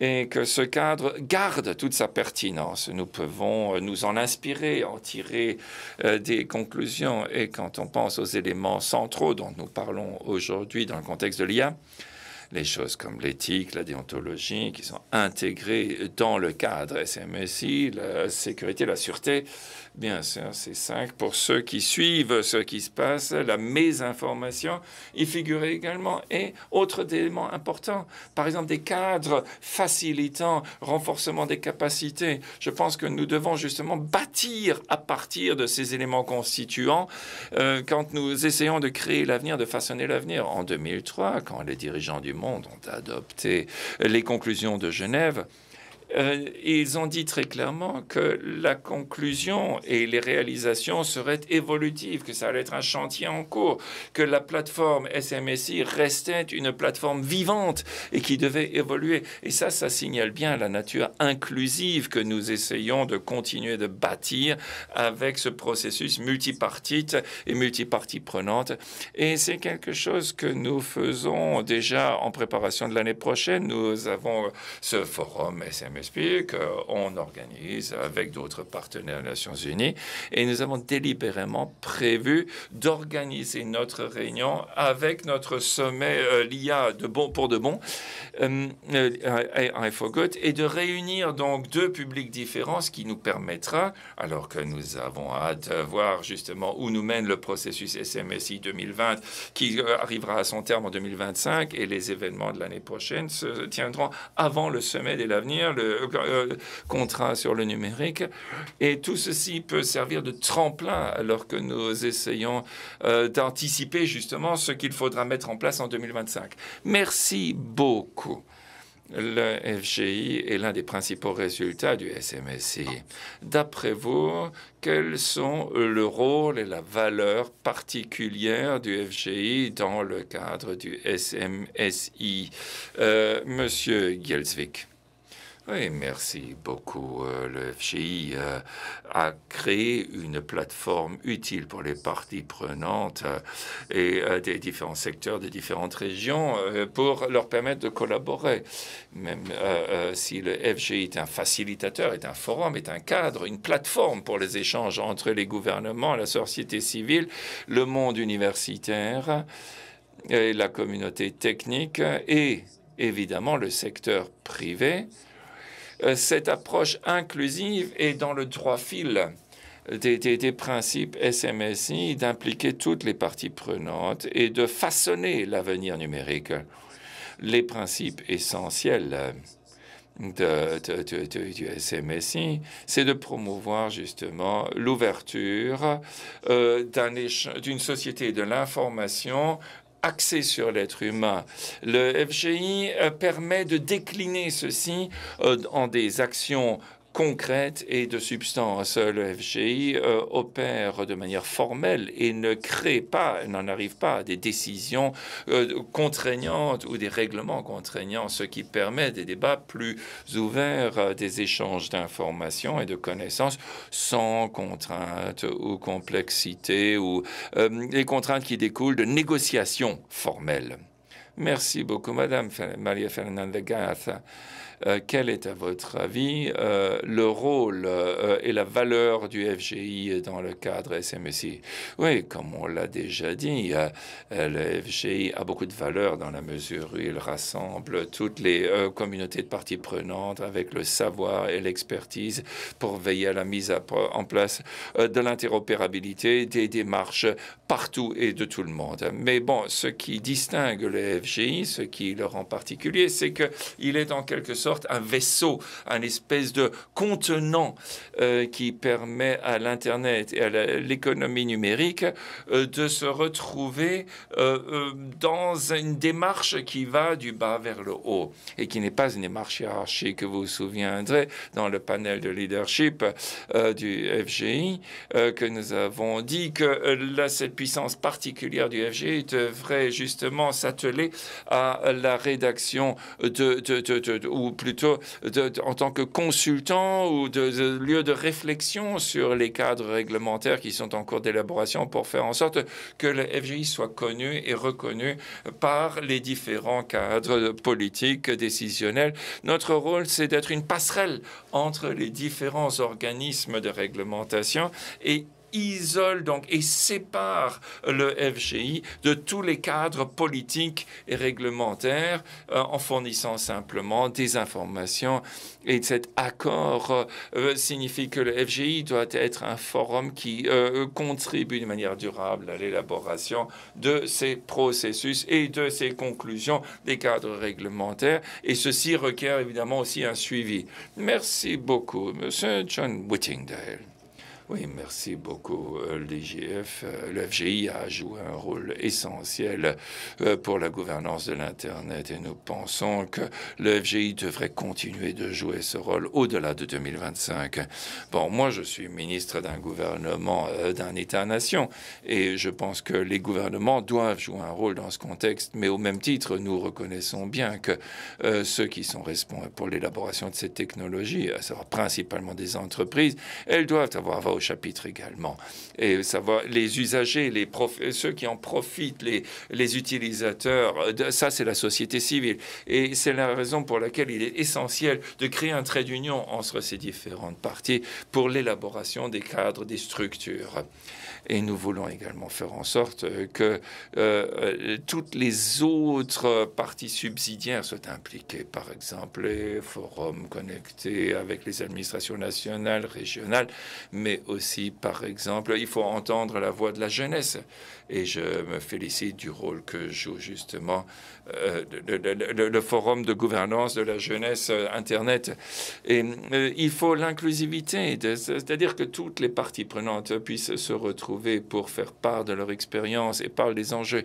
et que ce cadre garde toute sa pertinence. Nous pouvons euh, nous en inspirer, en tirer euh, des conclusions. Et quand on pense aux éléments centraux dont nous parlons aujourd'hui dans le contexte de l'IA, les choses comme l'éthique, la déontologie, qui sont intégrées dans le cadre SMSI, la sécurité, la sûreté. Bien sûr, c'est cinq. Pour ceux qui suivent ce qui se passe, la mésinformation y figure également. Et autre élément important, par exemple des cadres facilitant renforcement des capacités. Je pense que nous devons justement bâtir à partir de ces éléments constituants euh, quand nous essayons de créer l'avenir, de façonner l'avenir. En 2003, quand les dirigeants du monde ont adopté les conclusions de Genève, euh, ils ont dit très clairement que la conclusion et les réalisations seraient évolutives, que ça allait être un chantier en cours, que la plateforme SMSI restait une plateforme vivante et qui devait évoluer. Et ça, ça signale bien la nature inclusive que nous essayons de continuer de bâtir avec ce processus multipartite et multipartie prenante. Et c'est quelque chose que nous faisons déjà en préparation de l'année prochaine. Nous avons ce forum SMSI explique, euh, on organise avec d'autres partenaires des Nations Unies et nous avons délibérément prévu d'organiser notre réunion avec notre sommet euh, l'IA de bon pour de bon euh, euh et de réunir donc deux publics différents, ce qui nous permettra, alors que nous avons hâte de voir justement où nous mène le processus SMSI 2020 qui arrivera à son terme en 2025 et les événements de l'année prochaine se tiendront avant le sommet de l'avenir, le contrats euh, contrat sur le numérique. Et tout ceci peut servir de tremplin alors que nous essayons euh, d'anticiper justement ce qu'il faudra mettre en place en 2025. Merci beaucoup. Le FGI est l'un des principaux résultats du SMSI. D'après vous, quel sont le rôle et la valeur particulière du FGI dans le cadre du SMSI euh, Monsieur Gelsvik oui, merci beaucoup. Euh, le FGI euh, a créé une plateforme utile pour les parties prenantes euh, et des différents secteurs, des différentes régions pour leur permettre de collaborer. Même si le FGI est un facilitateur, est un forum, est un cadre, une plateforme pour les échanges entre les gouvernements, la société civile, le monde universitaire et la communauté technique et évidemment le secteur privé euh, cette approche inclusive est dans le droit fil des, principes SMSI, d'impliquer toutes les parties prenantes et de façonner l'avenir numérique. Les principes essentiels du SMSI, c'est de promouvoir justement l'ouverture euh, d'une société de l'information axé sur l'être humain. Le FGI euh, permet de décliner ceci euh, en des actions concrète et de substance. Le FGI euh, opère de manière formelle et ne crée pas, n'en arrive pas à des décisions euh, contraignantes ou des règlements contraignants, ce qui permet des débats plus ouverts, euh, des échanges d'informations et de connaissances sans contraintes ou complexité ou les contraintes qui découlent de négociations formelles. Merci beaucoup, Madame Maria fernandez Garza. Euh, quel est à votre avis euh, le rôle euh, et la valeur du FGI dans le cadre SMSI e Oui, comme on l'a déjà dit, le FGI a beaucoup de valeur dans la mesure où il rassemble toutes les communautés de parties prenantes avec le savoir et l'expertise pour veiller à la mise en place de l'interopérabilité des démarches partout et de tout le monde. Mais bon, ce qui distingue le FGI, ce qui le rend particulier, c'est qu'il est en quelque sorte un vaisseau, un espèce de contenant euh, qui permet à l'Internet et à l'économie numérique euh, de se retrouver euh, dans une démarche qui va du bas vers le haut et qui n'est pas une démarche hiérarchique. Vous vous souviendrez dans le panel de leadership du FGI que nous avons dit que cette puissance particulière du FGI devrait justement s'atteler à la rédaction de, de plutôt en tant que consultant ou de, de, lieu de réflexion sur les cadres réglementaires qui sont en cours d'élaboration pour faire en sorte que le FGI soit connu et reconnu par les différents cadres politiques, décisionnels. Notre rôle, c'est d'être une passerelle entre les différents organismes de réglementation et isole donc et sépare le FGI de tous les cadres politiques et réglementaires euh, en fournissant simplement des informations. Et cet accord euh, signifie que le FGI doit être un forum qui euh, contribue de manière durable à l'élaboration de ces processus et de ces conclusions des cadres réglementaires. Et ceci requiert évidemment aussi un suivi. Merci beaucoup, Monsieur John Whittingdale. Oui, merci beaucoup. Euh, L'IGF, euh, l'FGI, a joué un rôle essentiel euh, pour la gouvernance de l'Internet et nous pensons que l'FGI devrait continuer de jouer ce rôle au-delà de 2025. Bon, moi, je suis ministre d'un gouvernement, d'un État-nation et je pense que les gouvernements doivent jouer un rôle dans ce contexte, mais au même titre, nous reconnaissons bien que ceux qui sont responsables pour l'élaboration de cette technologie, à savoir principalement des entreprises, elles doivent avoir chapitre également. Et savoir les usagers, les prof, ceux qui en profitent, les, les utilisateurs, de, ça c'est la société civile. Et c'est la raison pour laquelle il est essentiel de créer un trait d'union entre ces différentes parties pour l'élaboration des cadres, des structures. Et nous voulons également faire en sorte euh, que euh, euh, toutes les autres parties subsidiaires soient impliquées, par exemple les forums connectés avec les administrations nationales, régionales, mais aussi, par exemple, il faut entendre la voix de la jeunesse et je me félicite du rôle que joue justement euh, le, forum de gouvernance de la jeunesse euh, Internet. Et euh, il faut l'inclusivité, c'est-à-dire que toutes les parties prenantes puissent se retrouver pour faire part de leur expérience et parler des enjeux.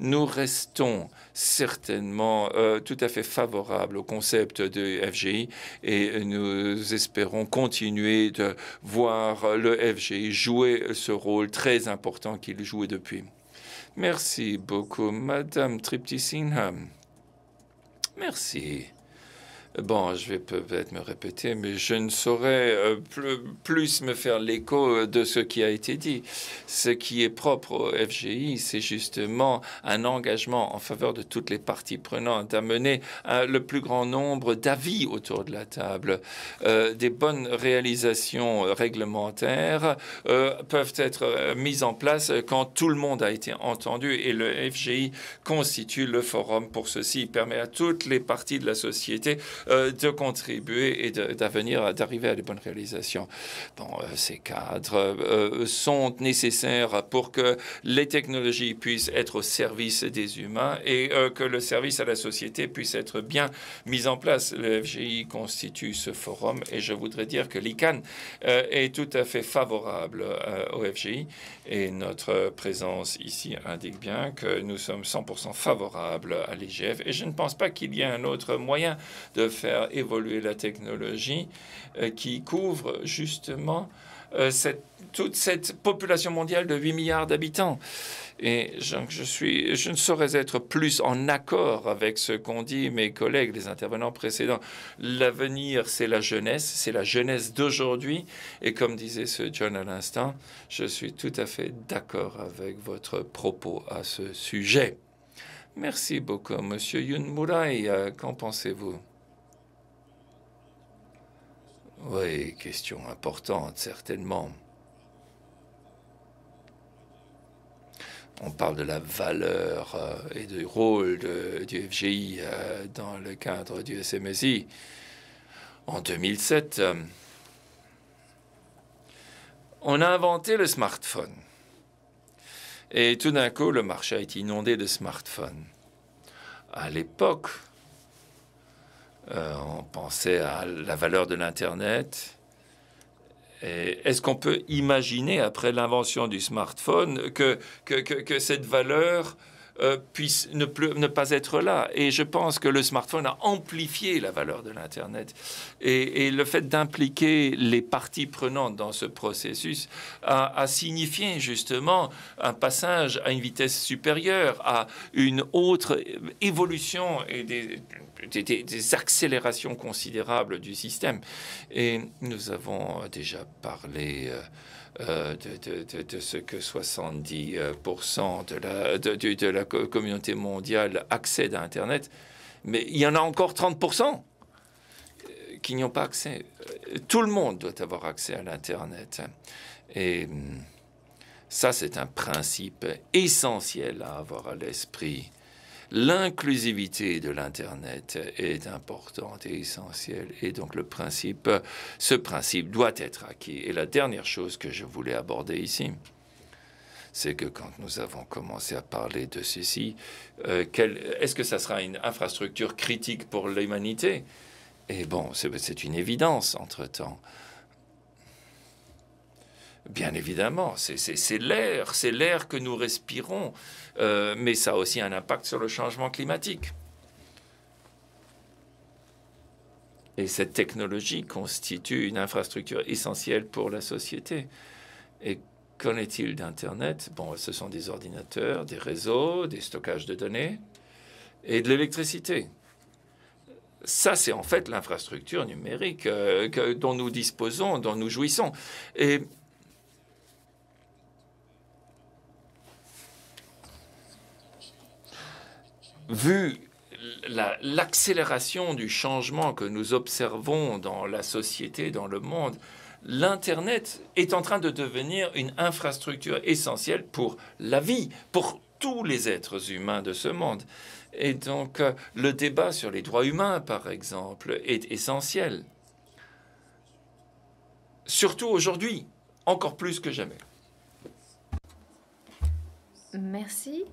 Nous restons certainement tout à fait favorables au concept de FGI et nous espérons continuer de voir le FGI jouer ce rôle très important qu'il joue depuis Merci beaucoup, Madame Triptisinha. Merci. Bon, je vais peut-être me répéter, mais je ne saurais euh, plus me faire l'écho euh, de ce qui a été dit. Ce qui est propre au FGI, c'est justement un engagement en faveur de toutes les parties prenantes, à mener euh, le plus grand nombre d'avis autour de la table. des bonnes réalisations réglementaires peuvent être mises en place quand tout le monde a été entendu et le FGI constitue le forum pour ceci. Il permet à toutes les parties de la société euh, de contribuer et d'avenir, d'arriver à des bonnes réalisations. Bon, euh, ces cadres euh, sont nécessaires pour que les technologies puissent être au service des humains et que le service à la société puisse être bien mis en place. Le FGI constitue ce forum et je voudrais dire que l'ICANN est tout à fait favorable au FGI et notre présence ici indique bien que nous sommes 100% favorables à l'IGF et je ne pense pas qu'il y ait un autre moyen de faire évoluer la technologie euh, qui couvre justement euh, toute cette population mondiale de 8 milliards d'habitants. Et je, suis, je ne saurais être plus en accord avec ce qu'ont dit mes collègues, les intervenants précédents. L'avenir, c'est la jeunesse, c'est la jeunesse d'aujourd'hui. Et comme disait ce John à l'instant, je suis tout à fait d'accord avec votre propos à ce sujet. Merci beaucoup, Monsieur Yun euh, Qu'en pensez-vous oui, question importante, certainement. On parle de la valeur euh, et du rôle du FGI euh, dans le cadre du SMSI. En 2007, euh, on a inventé le smartphone. Et tout d'un coup, le marché a été inondé de smartphones. À l'époque, euh, on pensait à la valeur de l'Internet. Est-ce qu'on peut imaginer, après l'invention du smartphone, que cette valeur euh, puisse ne, pas être là. Et je pense que le smartphone a amplifié la valeur de l'Internet. Et, le fait d'impliquer les parties prenantes dans ce processus a, signifié justement un passage à une vitesse supérieure, à une autre évolution et des, accélérations considérables du système. Et nous avons déjà parlé... Euh, euh, de, de, ce que 70% de la, de, la communauté mondiale accède à Internet, mais il y en a encore 30% euh, qui n'y ont pas accès. Tout le monde doit avoir accès à l'Internet. Et hum, ça, c'est un principe essentiel à avoir à l'esprit. L'inclusivité de l'Internet est importante et essentielle. Et donc ce principe doit être acquis. Et la dernière chose que je voulais aborder ici, c'est que quand nous avons commencé à parler de ceci, euh, est-ce que ça sera une infrastructure critique pour l'humanité Et eh bon, c'est une évidence entre-temps. Bien évidemment, c'est l'air, c'est l'air que nous respirons, euh, mais ça a aussi un impact sur le changement climatique. Et cette technologie constitue une infrastructure essentielle pour la société. Et qu'en est-il d'Internet Bon, ce sont des ordinateurs, des réseaux, des stockages de données et de l'électricité. Ça, c'est en fait l'infrastructure numérique euh, dont nous disposons, dont nous jouissons. Et vu l'accélération du changement que nous observons dans la société, dans le monde, l'Internet est en train de devenir une infrastructure essentielle pour la vie, pour tous les êtres humains de ce monde. Et donc euh, le débat sur les droits humains, par exemple, est essentiel. Surtout aujourd'hui, encore plus que jamais. Merci.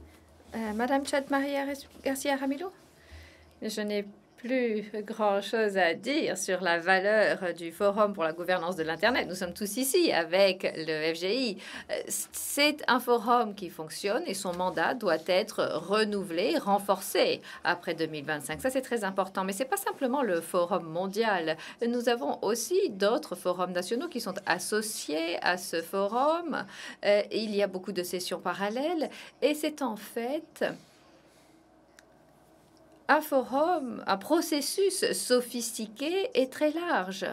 Euh, Madame Chad Maria Garcia Ramilo Je n'ai plus grand-chose à dire sur la valeur du Forum pour la gouvernance de l'Internet. Nous sommes tous ici avec le FGI. Euh, c'est un forum qui fonctionne et son mandat doit être renouvelé, renforcé après 2025. Ça, c'est très important. Mais ce n'est pas simplement le Forum mondial. Nous avons aussi d'autres forums nationaux qui sont associés à ce forum. Euh, il y a beaucoup de sessions parallèles et c'est en fait un forum, un processus sophistiqué et très large.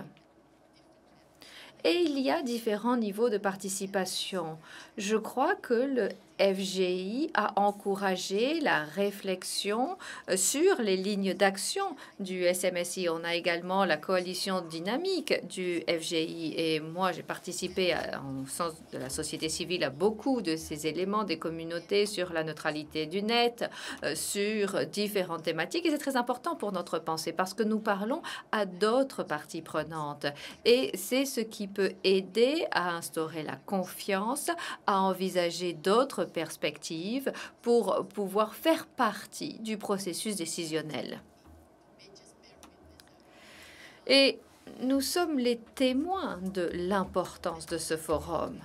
Et il y a différents niveaux de participation. Je crois que le FGI a encouragé la réflexion euh, sur les lignes d'action du SMSI. On a également la coalition dynamique du FGI. Et moi, j'ai participé, en sens de la société civile, à beaucoup de ces éléments des communautés sur la neutralité du net, euh, sur différentes thématiques. Et c'est très important pour notre pensée parce que nous parlons à d'autres parties prenantes. Et c'est ce qui peut aider à instaurer la confiance, à envisager d'autres perspective pour pouvoir faire partie du processus décisionnel. Et nous sommes les témoins de l'importance de ce forum.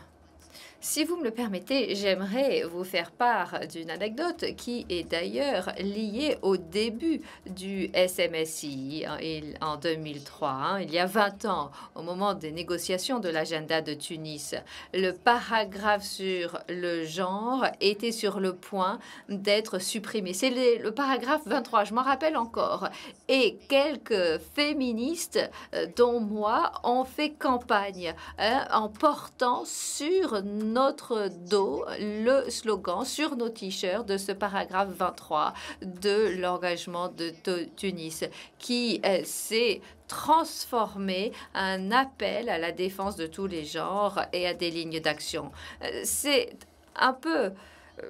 Si vous me le permettez, j'aimerais vous faire part d'une anecdote qui est d'ailleurs liée au début du SMSI hein, en 2003, hein, il y a 20 ans, au moment des négociations de l'agenda de Tunis. Le paragraphe sur le genre était sur le point d'être supprimé. C'est le, paragraphe 23, je m'en rappelle encore. Et quelques féministes, euh, dont moi, ont fait campagne hein, en portant sur notre dos le slogan sur nos t-shirts de ce paragraphe 23 de l'engagement de Tunis qui euh, s'est transformé un appel à la défense de tous les genres et à des lignes d'action. Euh, c'est un peu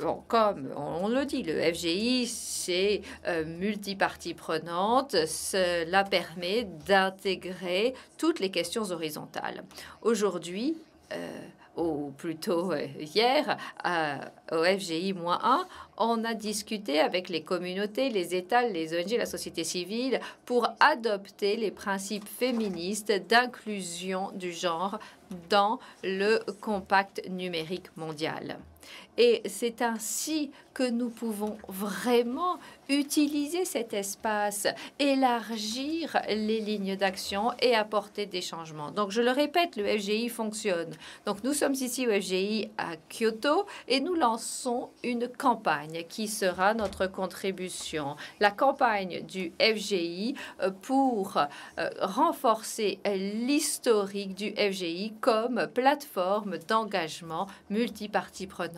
euh, comme on le dit, le FGI, c'est multipartie prenante. Cela permet d'intégrer toutes les questions horizontales. Aujourd'hui, ou plutôt euh, hier, au FGI-1, on a discuté avec les communautés, les États, les ONG, la société civile pour adopter les principes féministes d'inclusion du genre dans le compact numérique mondial. Et c'est ainsi que nous pouvons vraiment utiliser cet espace, élargir les lignes d'action et apporter des changements. Donc, je le répète, le FGI fonctionne. Donc, nous sommes ici au FGI à Kyoto et nous lançons une campagne qui sera notre contribution. La campagne du FGI euh, pour euh, renforcer l'historique du FGI comme plateforme d'engagement multipartie prenante.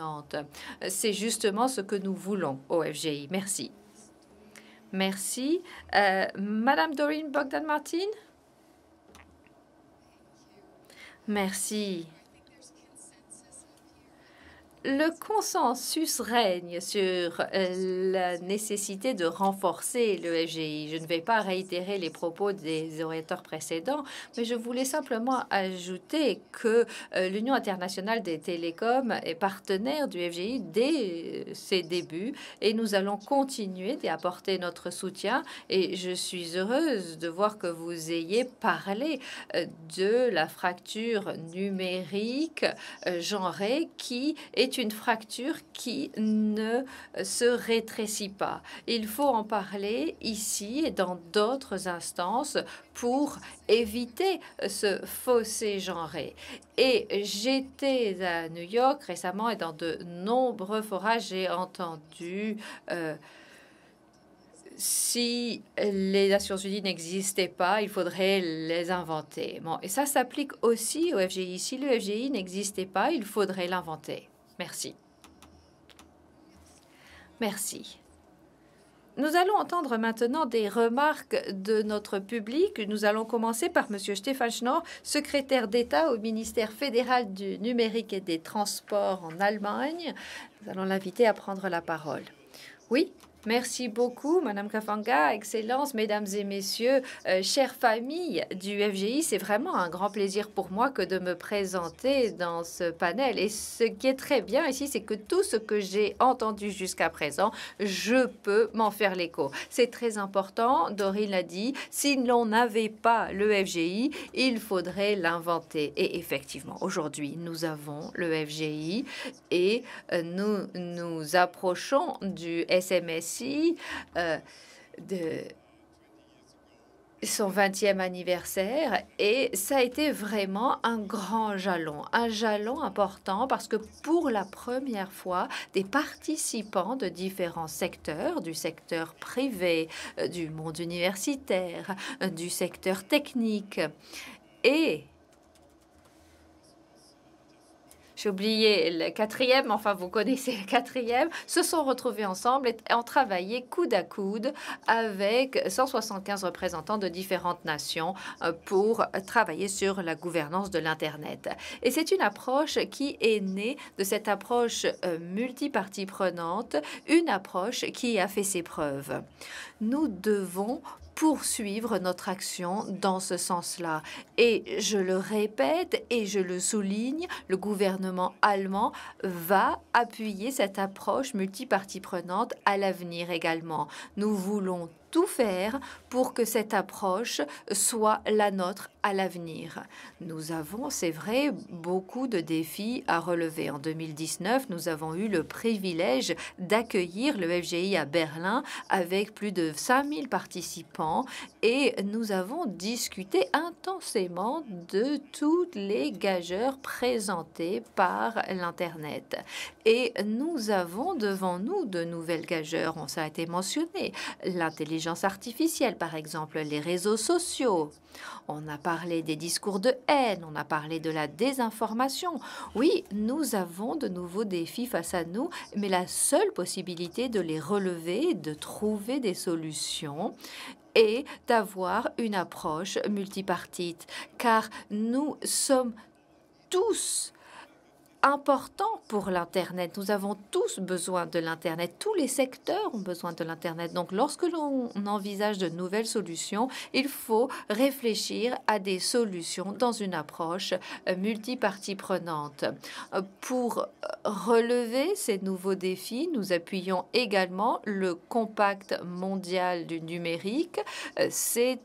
C'est justement ce que nous voulons au FGI. Merci. Merci. Euh, Madame Doreen Bogdan-Martin Merci. Le consensus règne sur euh, la nécessité de renforcer le FGI. Je ne vais pas réitérer les propos des orateurs précédents, mais je voulais simplement ajouter que euh, l'Union internationale des télécoms est partenaire du FGI dès euh, ses débuts et nous allons continuer d'apporter notre soutien. Et je suis heureuse de voir que vous ayez parlé de la fracture numérique genrée qui est une fracture qui ne se rétrécit pas. Il faut en parler ici et dans d'autres instances pour éviter ce fossé genré. Et j'étais à New York récemment et dans de nombreux forages, j'ai entendu... Euh, si les Nations Unies n'existaient pas, il faudrait les inventer. Bon, et ça s'applique aussi au FGI. Si le FGI n'existait pas, il faudrait l'inventer. Merci. Merci. Nous allons entendre maintenant des remarques de notre public. Nous allons commencer par M. Stefan Schnorr, secrétaire d'État au ministère fédéral du numérique et des transports en Allemagne. Nous allons l'inviter à prendre la parole. Oui, Merci beaucoup, Madame Kafanga, Excellences, Mesdames et Messieurs, euh, chère famille du FGI. C'est vraiment un grand plaisir pour moi que de me présenter dans ce panel. Et ce qui est très bien ici, c'est que tout ce que j'ai entendu jusqu'à présent, je peux m'en faire l'écho. C'est très important, Dorine l'a dit, si l'on n'avait pas le FGI, il faudrait l'inventer. Et effectivement, aujourd'hui, nous avons le FGI et euh, nous nous approchons du SMS euh, de son 20e anniversaire et ça a été vraiment un grand jalon, un jalon important parce que pour la première fois, des participants de différents secteurs, du secteur privé, euh, du monde universitaire, euh, du secteur technique et j'ai oublié le quatrième, enfin vous connaissez le quatrième, se sont retrouvés ensemble et ont travaillé coude à coude avec 175 représentants de différentes nations euh, pour travailler sur la gouvernance de l'Internet. Et c'est une approche qui est née de cette approche euh, multipartie prenante, une approche qui a fait ses preuves. Nous devons poursuivre notre action dans ce sens-là. Et je le répète et je le souligne, le gouvernement allemand va appuyer cette approche multipartie prenante à l'avenir également. Nous voulons tout faire pour que cette approche soit la nôtre à l'avenir. Nous avons, c'est vrai, beaucoup de défis à relever. En 2019, nous avons eu le privilège d'accueillir le FGI à Berlin avec plus de 5000 participants et nous avons discuté intensément de toutes les gageurs présentés par l'Internet. Et nous avons devant nous de nouvelles gageurs, on ça a été mentionné, l'intelligence artificielle par exemple les réseaux sociaux. On a parlé des discours de haine, on a parlé de la désinformation. Oui, nous avons de nouveaux défis face à nous, mais la seule possibilité de les relever, de trouver des solutions, est d'avoir une approche multipartite, car nous sommes tous important pour l'Internet. Nous avons tous besoin de l'Internet. Tous les secteurs ont besoin de l'Internet. Donc lorsque l'on envisage de nouvelles solutions, il faut réfléchir à des solutions dans une approche euh, multipartie prenante. Euh, pour euh, relever ces nouveaux défis, nous appuyons également le Compact mondial du numérique. C'est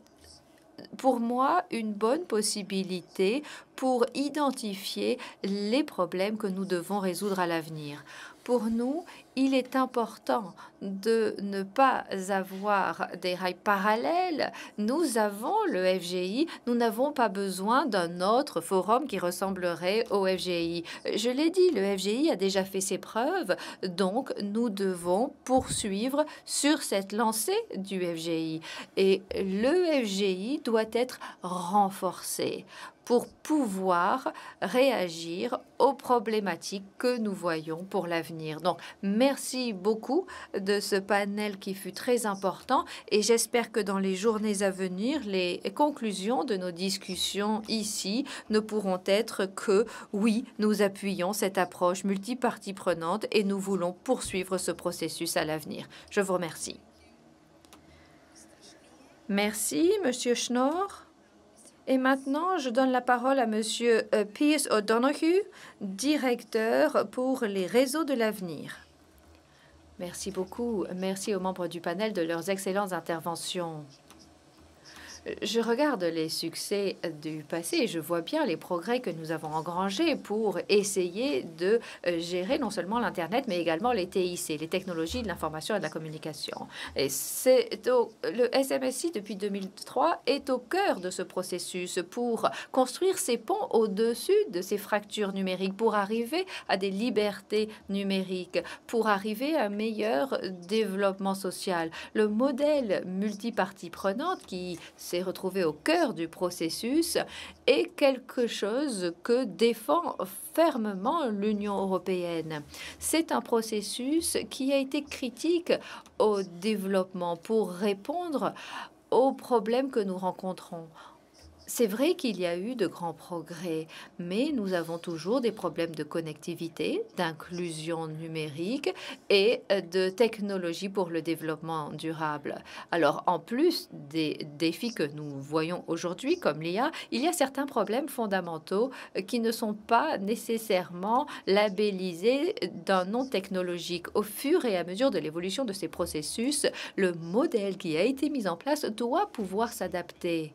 pour moi une bonne possibilité pour identifier les problèmes que nous devons résoudre à l'avenir. Pour nous, il est important de ne pas avoir des rails parallèles. Nous avons le FGI, nous n'avons pas besoin d'un autre forum qui ressemblerait au FGI. Je l'ai dit, le FGI a déjà fait ses preuves, donc nous devons poursuivre sur cette lancée du FGI. Et le FGI doit être renforcé pour pouvoir réagir aux problématiques que nous voyons pour l'avenir. Donc, merci beaucoup de ce panel qui fut très important et j'espère que dans les journées à venir, les conclusions de nos discussions ici ne pourront être que oui, nous appuyons cette approche multipartie prenante et nous voulons poursuivre ce processus à l'avenir. Je vous remercie. Merci, Monsieur Schnorr. Et maintenant, je donne la parole à Monsieur euh, Pierce O'Donoghue, directeur pour les réseaux de l'avenir. Merci beaucoup. Merci aux membres du panel de leurs excellentes interventions. Je regarde les succès du passé et je vois bien les progrès que nous avons engrangés pour essayer de euh, gérer non seulement l'Internet, mais également les TIC, les technologies de l'information et de la communication. Et c'est le SMSI, depuis 2003, est au cœur de ce processus pour construire ces ponts au-dessus de ces fractures numériques, pour arriver à des libertés numériques, pour arriver à un meilleur développement social. Le modèle multipartie prenante qui s'est retrouvé au cœur du processus est quelque chose que défend fermement l'Union européenne. C'est un processus qui a été critique au développement pour répondre aux problèmes que nous rencontrons c'est vrai qu'il y a eu de grands progrès, mais nous avons toujours des problèmes de connectivité, d'inclusion numérique et euh, de technologie pour le développement durable. Alors, en plus des défis que nous voyons aujourd'hui, comme l'IA, il y a certains problèmes fondamentaux euh, qui ne sont pas nécessairement labellisés euh, d'un nom technologique. Au fur et à mesure de l'évolution de ces processus, le modèle qui a été mis en place doit pouvoir s'adapter.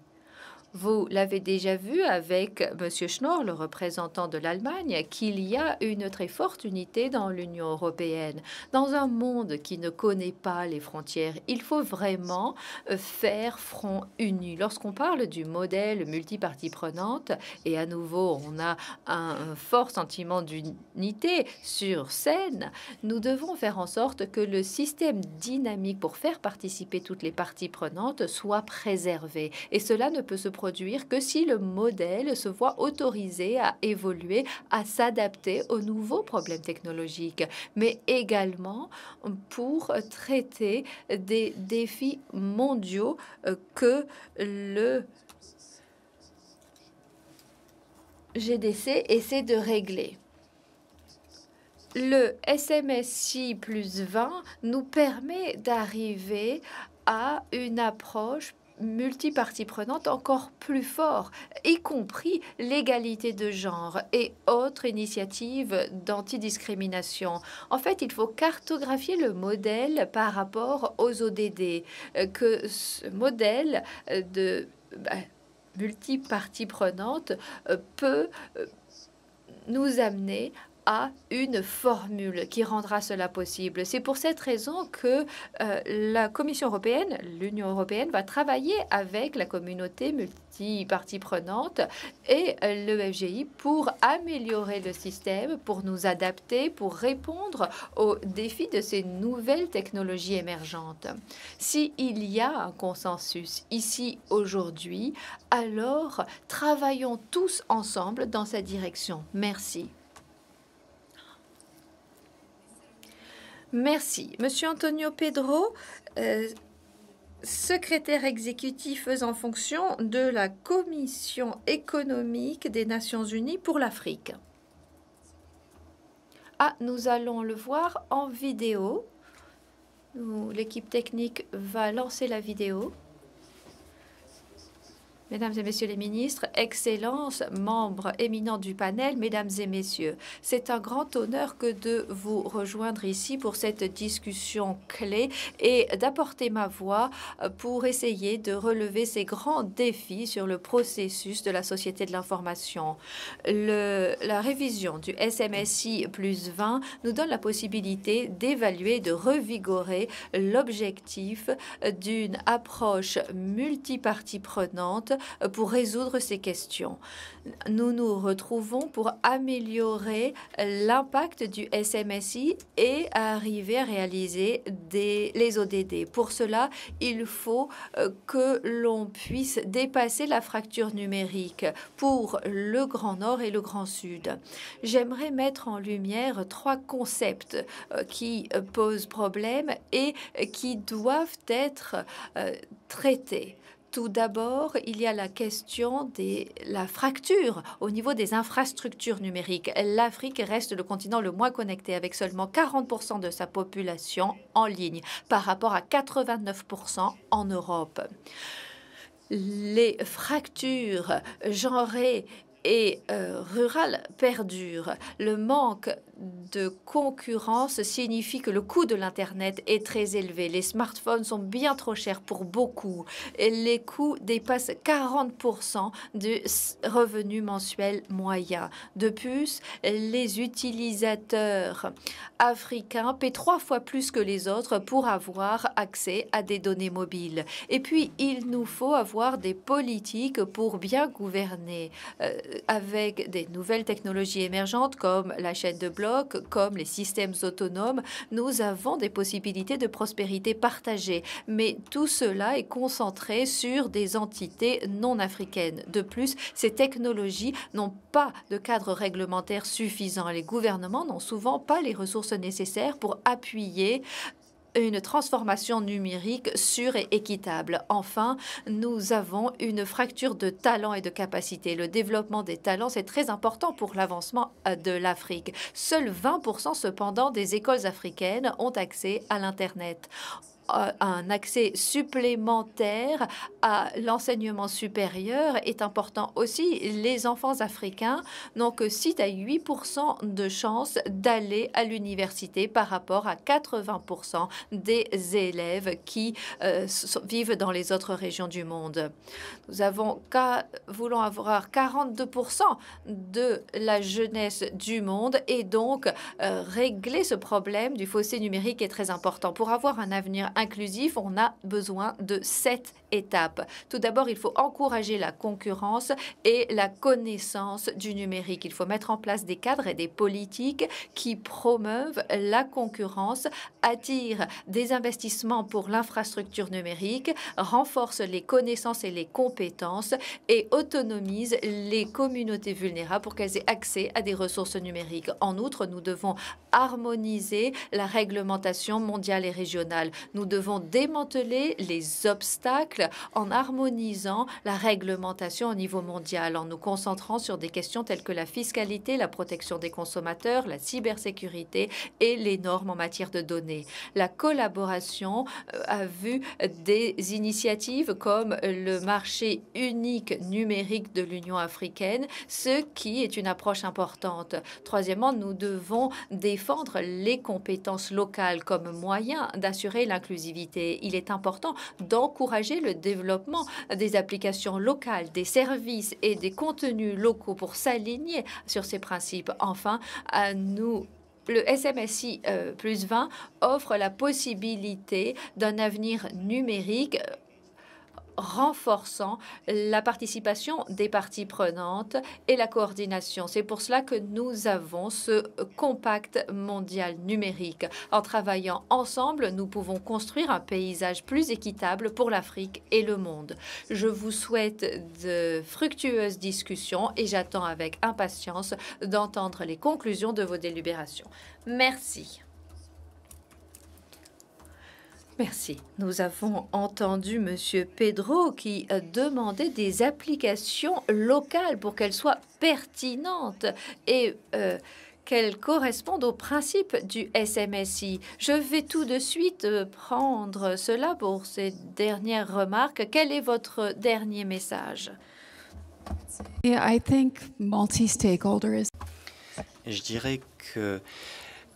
Vous l'avez déjà vu avec M. Schnorr, le représentant de l'Allemagne, qu'il y a une très forte unité dans l'Union européenne. Dans un monde qui ne connaît pas les frontières, il faut vraiment euh, faire front uni. Lorsqu'on parle du modèle multipartie prenante, et à nouveau, on a un fort sentiment d'unité sur scène, nous devons faire en sorte que le système dynamique pour faire participer toutes les parties prenantes soit préservé. Et cela ne peut se que si le modèle se voit autorisé à évoluer, à s'adapter aux nouveaux problèmes technologiques, mais également pour traiter des défis mondiaux euh, que le GDC essaie de régler. Le SMSI plus 20 nous permet d'arriver à une approche multi prenante prenantes encore plus fort, y compris l'égalité de genre et autres initiatives d'antidiscrimination. En fait, il faut cartographier le modèle par rapport aux ODD, euh, que ce modèle euh, de bah, multi prenantes euh, peut nous amener à une formule qui rendra cela possible. C'est pour cette raison que euh, la Commission européenne, l'Union européenne, va travailler avec la communauté multipartie prenante et euh, le pour améliorer le système, pour nous adapter, pour répondre aux défis de ces nouvelles technologies émergentes. S'il y a un consensus ici aujourd'hui, alors travaillons tous ensemble dans cette direction. Merci. Merci. Monsieur Antonio Pedro, euh, secrétaire exécutif faisant fonction de la Commission économique des Nations Unies pour l'Afrique. Ah, nous allons le voir en vidéo. L'équipe technique va lancer la vidéo. Mesdames et Messieurs les ministres, Excellences, membres éminents du panel, Mesdames et Messieurs, c'est un grand honneur que de vous rejoindre ici pour cette discussion clé et d'apporter ma voix pour essayer de relever ces grands défis sur le processus de la société de l'information. La révision du SMSI plus 20 nous donne la possibilité d'évaluer, de revigorer l'objectif d'une approche multipartie prenante euh, pour résoudre ces questions. Nous nous retrouvons pour améliorer euh, l'impact du SMSI et arriver à réaliser les ODD. Pour cela, il faut euh, que l'on puisse dépasser la fracture numérique pour le Grand Nord et le Grand Sud. J'aimerais mettre en lumière trois concepts qui posent problème et qui doivent être traités. Tout d'abord, il y a la question de la fracture au niveau des infrastructures numériques. L'Afrique reste le continent le moins connecté, avec seulement 40% de sa population en ligne, par rapport à 89% en Europe. Les fractures genrées et euh, rurales perdurent. Le manque de concurrence signifie que le coût de l'Internet est très élevé. Les smartphones sont bien trop chers pour beaucoup. Et les coûts dépassent 40% du revenu mensuel moyen. De plus, les utilisateurs africains paient trois fois plus que les autres pour avoir accès à des données mobiles. Et puis, il nous faut avoir des politiques pour bien gouverner euh, avec des nouvelles technologies émergentes comme la chaîne de blog comme les systèmes autonomes, nous avons des possibilités de prospérité partagée. Mais tout cela est concentré sur des entités non africaines. De plus, ces technologies n'ont pas de cadre réglementaire suffisant. Les gouvernements n'ont souvent pas les ressources nécessaires pour appuyer une transformation numérique sûre et équitable. Enfin, nous avons une fracture de talents et de capacités. Le développement des talents, c'est très important pour l'avancement euh, de l'Afrique. Seuls 20% cependant des écoles africaines ont accès à l'Internet. Euh, un accès supplémentaire à l'enseignement supérieur est important aussi. Les enfants africains n'ont que 6 à 8 de chances d'aller à l'université par rapport à 80 des élèves qui euh, vivent dans les autres régions du monde. Nous avons voulons avoir 42 de la jeunesse du monde et donc euh, régler ce problème du fossé numérique est très important pour avoir un avenir inclusif, on a besoin de 7 étapes. Tout d'abord, il faut encourager la concurrence et la connaissance du numérique. Il faut mettre en place des cadres et des politiques qui promeuvent la concurrence, attirent des investissements pour l'infrastructure numérique, renforcent les connaissances et les compétences et autonomisent les communautés vulnérables pour qu'elles aient accès à des ressources numériques. En outre, nous devons harmoniser la réglementation mondiale et régionale. Nous devons démanteler les obstacles en harmonisant la réglementation au niveau mondial, en nous concentrant sur des questions telles que la fiscalité, la protection des consommateurs, la cybersécurité et les normes en matière de données. La collaboration euh, a vu des initiatives comme le marché unique numérique de l'Union africaine, ce qui est une approche importante. Troisièmement, nous devons défendre les compétences locales comme moyen d'assurer l'inclusivité. Il est important d'encourager le le développement des applications locales, des services et des contenus locaux pour s'aligner sur ces principes. Enfin, euh, nous le SMSI euh, plus 20 offre la possibilité d'un avenir numérique renforçant la participation des parties prenantes et la coordination. C'est pour cela que nous avons ce compact mondial numérique. En travaillant ensemble, nous pouvons construire un paysage plus équitable pour l'Afrique et le monde. Je vous souhaite de fructueuses discussions et j'attends avec impatience d'entendre les conclusions de vos délibérations. Merci. Merci. Nous avons entendu Monsieur Pedro qui euh, demandait des applications locales pour qu'elles soient pertinentes et euh, qu'elles correspondent aux principes du SMSI. Je vais tout de suite euh, prendre cela pour ces dernières remarques. Quel est votre dernier message Je dirais que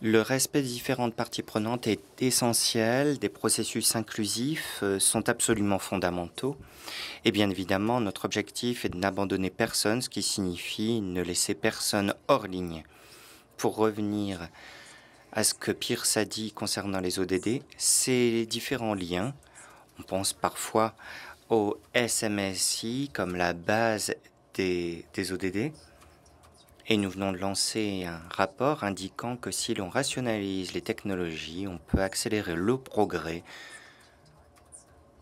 le respect des différentes parties prenantes est essentiel, des processus inclusifs euh, sont absolument fondamentaux. Et bien évidemment, notre objectif est de n'abandonner personne, ce qui signifie ne laisser personne hors ligne. Pour revenir à ce que Pierce a dit concernant les ODD, c'est les différents liens. On pense parfois au SMSI comme la base des ODD. Et nous venons de lancer un rapport indiquant que si l'on rationalise les technologies, on peut accélérer le progrès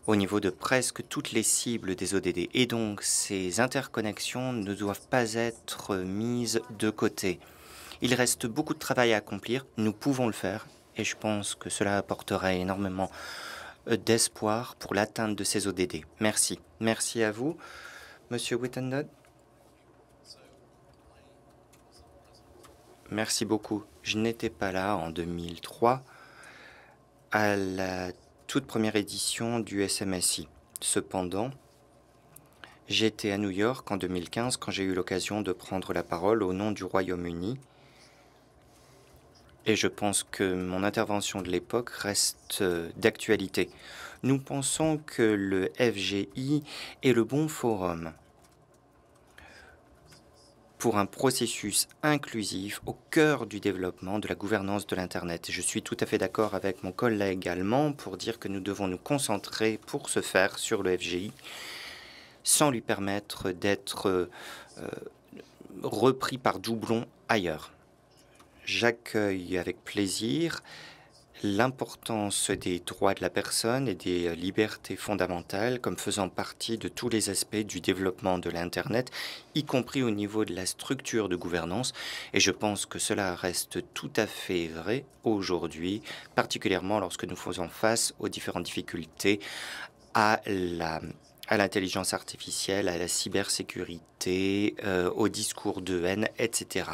au niveau de presque toutes les cibles des ODD. Et donc ces interconnexions ne doivent pas être mises de côté. Il reste beaucoup de travail à accomplir, nous pouvons le faire, et je pense que cela apportera énormément euh, d'espoir pour l'atteinte de ces ODD. Merci. Merci à vous, Monsieur Wittenden. Merci beaucoup. Je n'étais pas là en 2003 à la toute première édition du SMSI. Cependant, j'étais à New York en 2015 quand j'ai eu l'occasion de prendre la parole au nom du Royaume-Uni. Et je pense que mon intervention de l'époque reste euh, d'actualité. Nous pensons que le FGI est le bon forum pour un processus inclusif au cœur du développement de la gouvernance de l'Internet. Je suis tout à fait d'accord avec mon collègue allemand pour dire que nous devons nous concentrer pour ce faire sur le FGI sans lui permettre d'être euh, repris par doublon ailleurs. J'accueille avec plaisir l'importance des droits de la personne et des euh, libertés fondamentales comme faisant partie de tous les aspects du développement de l'Internet, y compris au niveau de la structure de gouvernance. Et je pense que cela reste tout à fait vrai aujourd'hui, particulièrement lorsque nous faisons face aux différentes difficultés à la à l'intelligence artificielle, à la cybersécurité, euh, au discours de haine, etc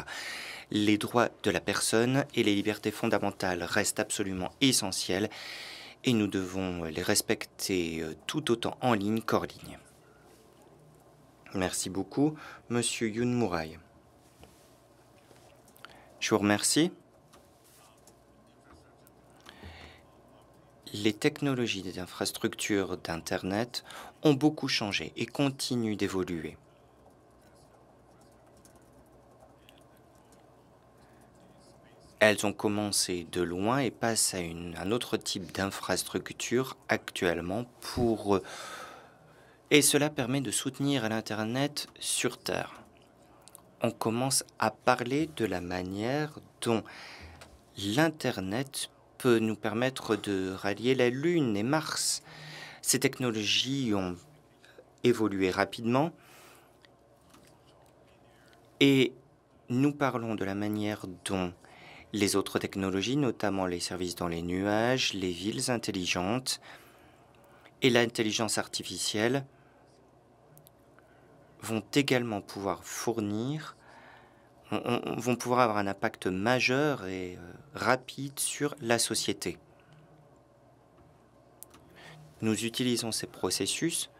les droits de la personne et les libertés fondamentales restent absolument essentiels et nous devons les respecter euh, tout autant en ligne qu'en ligne. Merci beaucoup, Monsieur Youn Mouraï. Je vous remercie. Les technologies des infrastructures d'Internet ont beaucoup changé et continuent d'évoluer. Elles ont commencé de loin et passent à un autre type d'infrastructure actuellement pour... Euh, et cela permet de soutenir l'Internet sur Terre. On commence à parler de la manière dont l'Internet peut nous permettre de rallier la Lune et Mars. Ces technologies ont évolué rapidement et nous parlons de la manière dont les autres technologies, notamment les services dans les nuages, les villes intelligentes et l'intelligence artificielle, vont également pouvoir fournir, vont pouvoir avoir un impact majeur et euh, rapide sur la société. Nous utilisons ces processus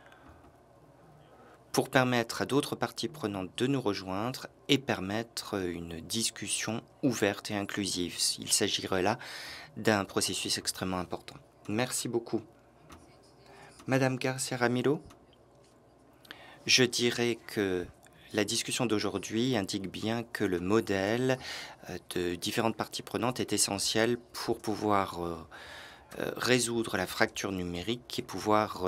pour permettre à d'autres parties prenantes de nous rejoindre et permettre une discussion ouverte et inclusive. Il s'agirait là d'un processus extrêmement important. Merci beaucoup. Madame Garcia Ramilo, je dirais que la discussion d'aujourd'hui indique bien que le modèle euh, de différentes parties prenantes est essentiel pour pouvoir euh, euh, résoudre la fracture numérique et pouvoir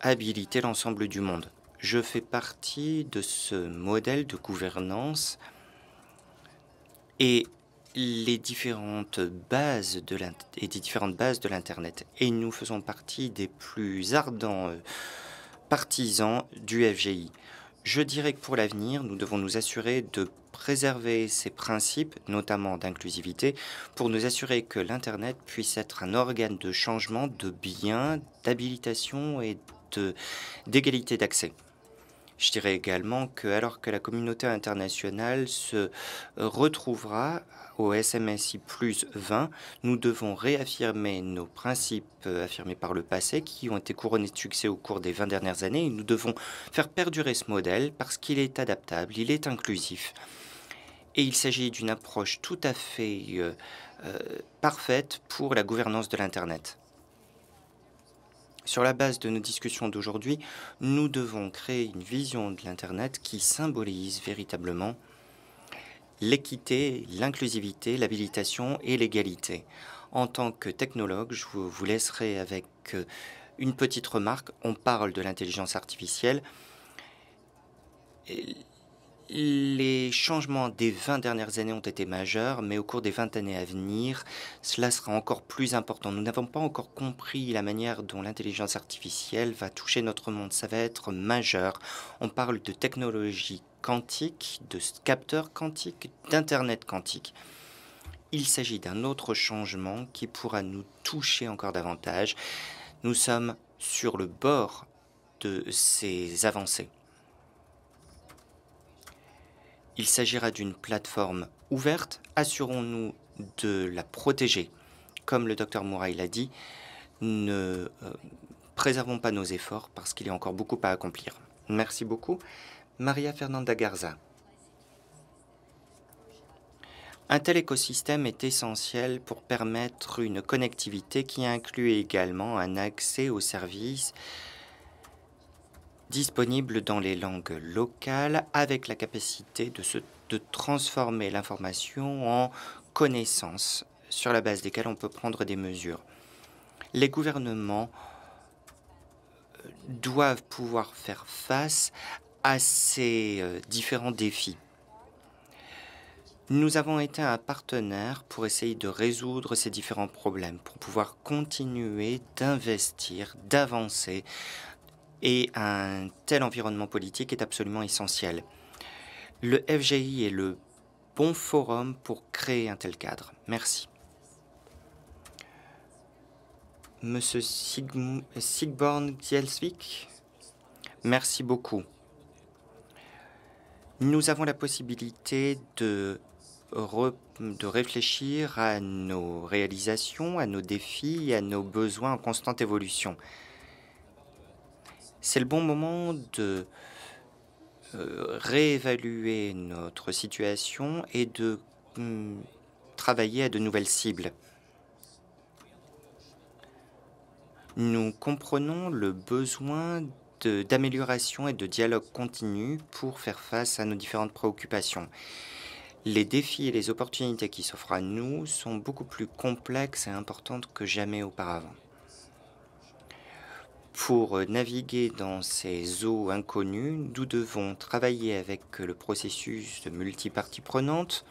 habiliter l'ensemble du monde je fais partie de ce modèle de gouvernance et bases des différentes bases de l'Internet. Et nous faisons partie des plus ardents euh, partisans du FGI. Je dirais que pour l'avenir, nous devons nous assurer de préserver ces principes, notamment d'inclusivité, pour nous assurer que l'Internet puisse être un organe de changement de bien, d'habilitation et d'égalité d'accès. Je dirais également que alors que la communauté internationale se euh, retrouvera au SMSI plus 20, nous devons réaffirmer nos principes euh, affirmés par le passé qui ont été couronnés de succès au cours des 20 dernières années nous devons faire perdurer ce modèle parce qu'il est adaptable, il est inclusif. Et il s'agit d'une approche tout à fait euh, parfaite pour la gouvernance de l'Internet. Sur la base de nos discussions d'aujourd'hui, nous devons créer une vision de l'Internet qui symbolise véritablement l'équité, l'inclusivité, l'habilitation et l'égalité. En tant que technologue, je vous laisserai avec euh, une petite remarque. On parle de l'intelligence artificielle. Les changements des 20 dernières années ont été majeurs, mais au cours des 20 années à venir, cela sera encore plus important. Nous n'avons pas encore compris la manière dont l'intelligence artificielle va toucher notre monde. Ça va être majeur. On parle de technologie quantique, de capteurs quantiques, d'Internet quantique. Il s'agit d'un autre changement qui pourra nous toucher encore davantage. Nous sommes sur le bord de ces avancées. Il s'agira d'une plateforme ouverte. Assurons-nous de la protéger. Comme le docteur Mouraï l'a dit, ne euh, préservons pas nos efforts parce qu'il y a encore beaucoup à accomplir. Merci beaucoup. Maria Fernanda Garza. Un tel écosystème est essentiel pour permettre une connectivité qui inclut également un accès aux services disponible dans les langues locales avec la capacité de, se, de transformer l'information en connaissances sur la base desquelles on peut prendre des mesures. Les gouvernements euh, doivent pouvoir faire face à ces euh, différents défis. Nous avons été un partenaire pour essayer de résoudre ces différents problèmes, pour pouvoir continuer d'investir, d'avancer et un tel environnement politique est absolument essentiel. Le FGI est le bon forum pour créer un tel cadre. Merci. Monsieur Sigborn Gjelsvik, merci beaucoup. Nous avons la possibilité de, de réfléchir à nos réalisations, à nos défis à nos besoins en constante évolution c'est le bon moment de euh, réévaluer notre situation et de hmm, travailler à de nouvelles cibles. Nous comprenons le besoin d'amélioration et de dialogue continu pour faire face à nos différentes préoccupations. Les défis et les opportunités qui s'offrent à nous sont beaucoup plus complexes et importantes que jamais auparavant. Pour euh, naviguer dans ces eaux inconnues, nous devons travailler avec euh, le processus de multiparties prenantes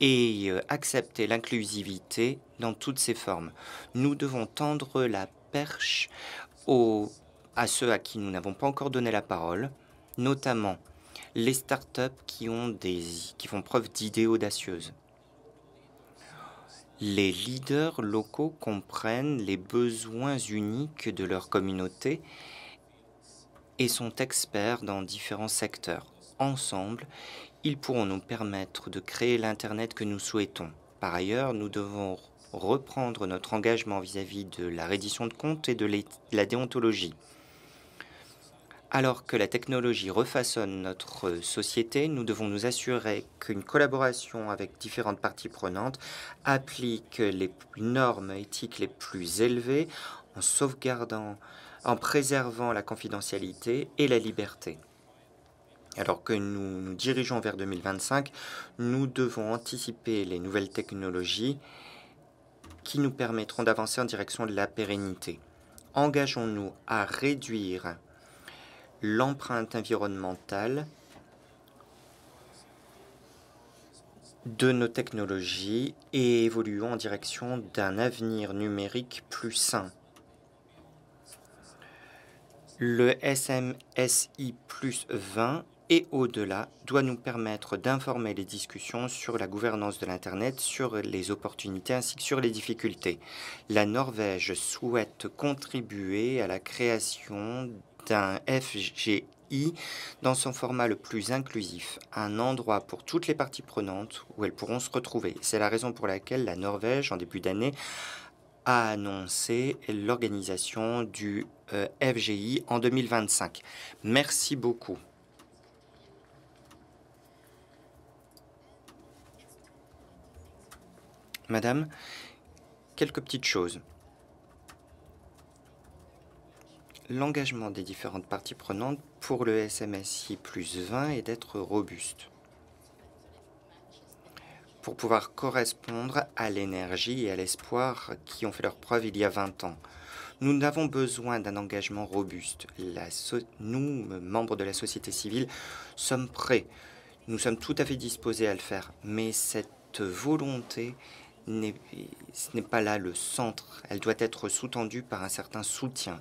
et euh, accepter l'inclusivité dans toutes ses formes. Nous devons tendre la perche aux, à ceux à qui nous n'avons pas encore donné la parole, notamment les startups qui, qui font preuve d'idées audacieuses. Les leaders locaux comprennent les besoins uniques de leur communauté et sont experts dans différents secteurs. Ensemble, ils pourront nous permettre de créer l'Internet que nous souhaitons. Par ailleurs, nous devons reprendre notre engagement vis-à-vis de la reddition de comptes et de la déontologie. Alors que la technologie refaçonne notre société, nous devons nous assurer qu'une collaboration avec différentes parties prenantes applique les normes éthiques les plus élevées en sauvegardant, en préservant la confidentialité et la liberté. Alors que nous nous dirigeons vers 2025, nous devons anticiper les nouvelles technologies qui nous permettront d'avancer en direction de la pérennité. Engageons-nous à réduire l'empreinte environnementale de nos technologies et évoluons en direction d'un avenir numérique plus sain. Le SMSI plus 20 et au-delà doit nous permettre d'informer les discussions sur la gouvernance de l'Internet, sur les opportunités ainsi que sur les difficultés. La Norvège souhaite contribuer à la création un FGI dans son format le plus inclusif, un endroit pour toutes les parties prenantes où elles pourront se retrouver. C'est la raison pour laquelle la Norvège, en début d'année, a annoncé l'organisation du euh, FGI en 2025. Merci beaucoup. Madame, quelques petites choses. l'engagement des différentes parties prenantes pour le SMSI plus 20 est d'être robuste pour pouvoir correspondre à l'énergie et à l'espoir qui ont fait leur preuve il y a 20 ans. Nous n'avons besoin d'un engagement robuste. La nous, membres de la société civile, sommes prêts. Nous sommes tout à fait disposés à le faire. Mais cette volonté ce n'est pas là le centre. Elle doit être sous-tendue par un certain soutien.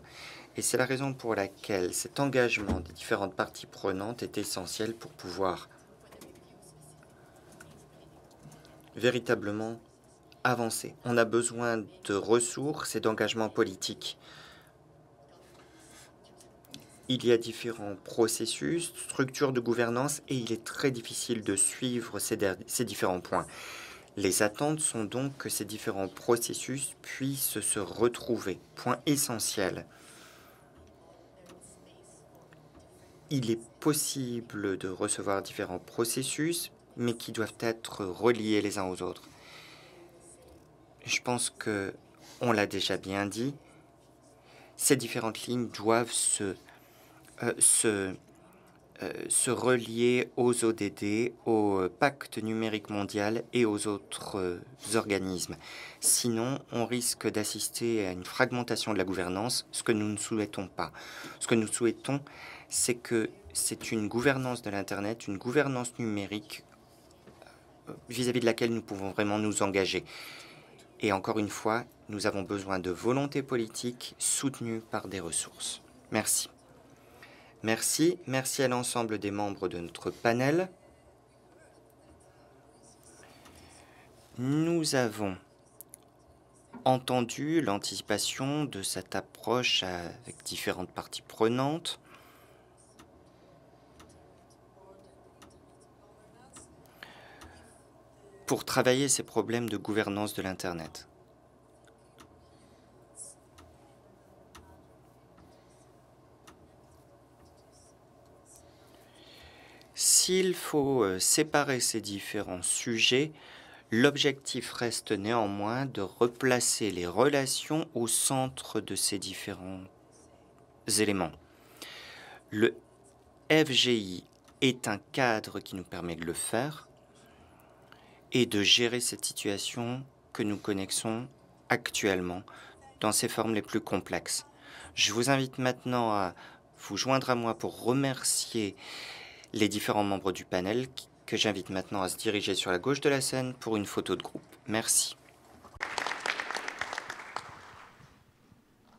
Et c'est la raison pour laquelle cet engagement des différentes parties prenantes est essentiel pour pouvoir véritablement avancer. On a besoin de ressources et d'engagement politique. Il y a différents processus, structures de gouvernance et il est très difficile de suivre ces, ces différents points. Les attentes sont donc que ces différents processus puissent se retrouver. Point essentiel. il est possible de recevoir différents processus, mais qui doivent être reliés les uns aux autres. Je pense que on l'a déjà bien dit. Ces différentes lignes doivent se, euh, se, euh, se relier aux ODD, au pacte numérique mondial et aux autres euh, organismes. Sinon, on risque d'assister à une fragmentation de la gouvernance, ce que nous ne souhaitons pas. Ce que nous souhaitons, c'est que c'est une gouvernance de l'Internet, une gouvernance numérique euh, vis-à-vis de laquelle nous pouvons vraiment nous engager. Et encore une fois, nous avons besoin de volonté politique soutenue par des ressources. Merci. Merci, merci à l'ensemble des membres de notre panel. Nous avons entendu l'anticipation de cette approche avec différentes parties prenantes. pour travailler ces problèmes de gouvernance de l'Internet. S'il faut euh, séparer ces différents sujets, l'objectif reste néanmoins de replacer les relations au centre de ces différents éléments. Le FGI est un cadre qui nous permet de le faire, et de gérer cette situation que nous connaissons actuellement dans ses formes les plus complexes. Je vous invite maintenant à vous joindre à moi pour remercier les différents membres du panel que j'invite maintenant à se diriger sur la gauche de la scène pour une photo de groupe. Merci.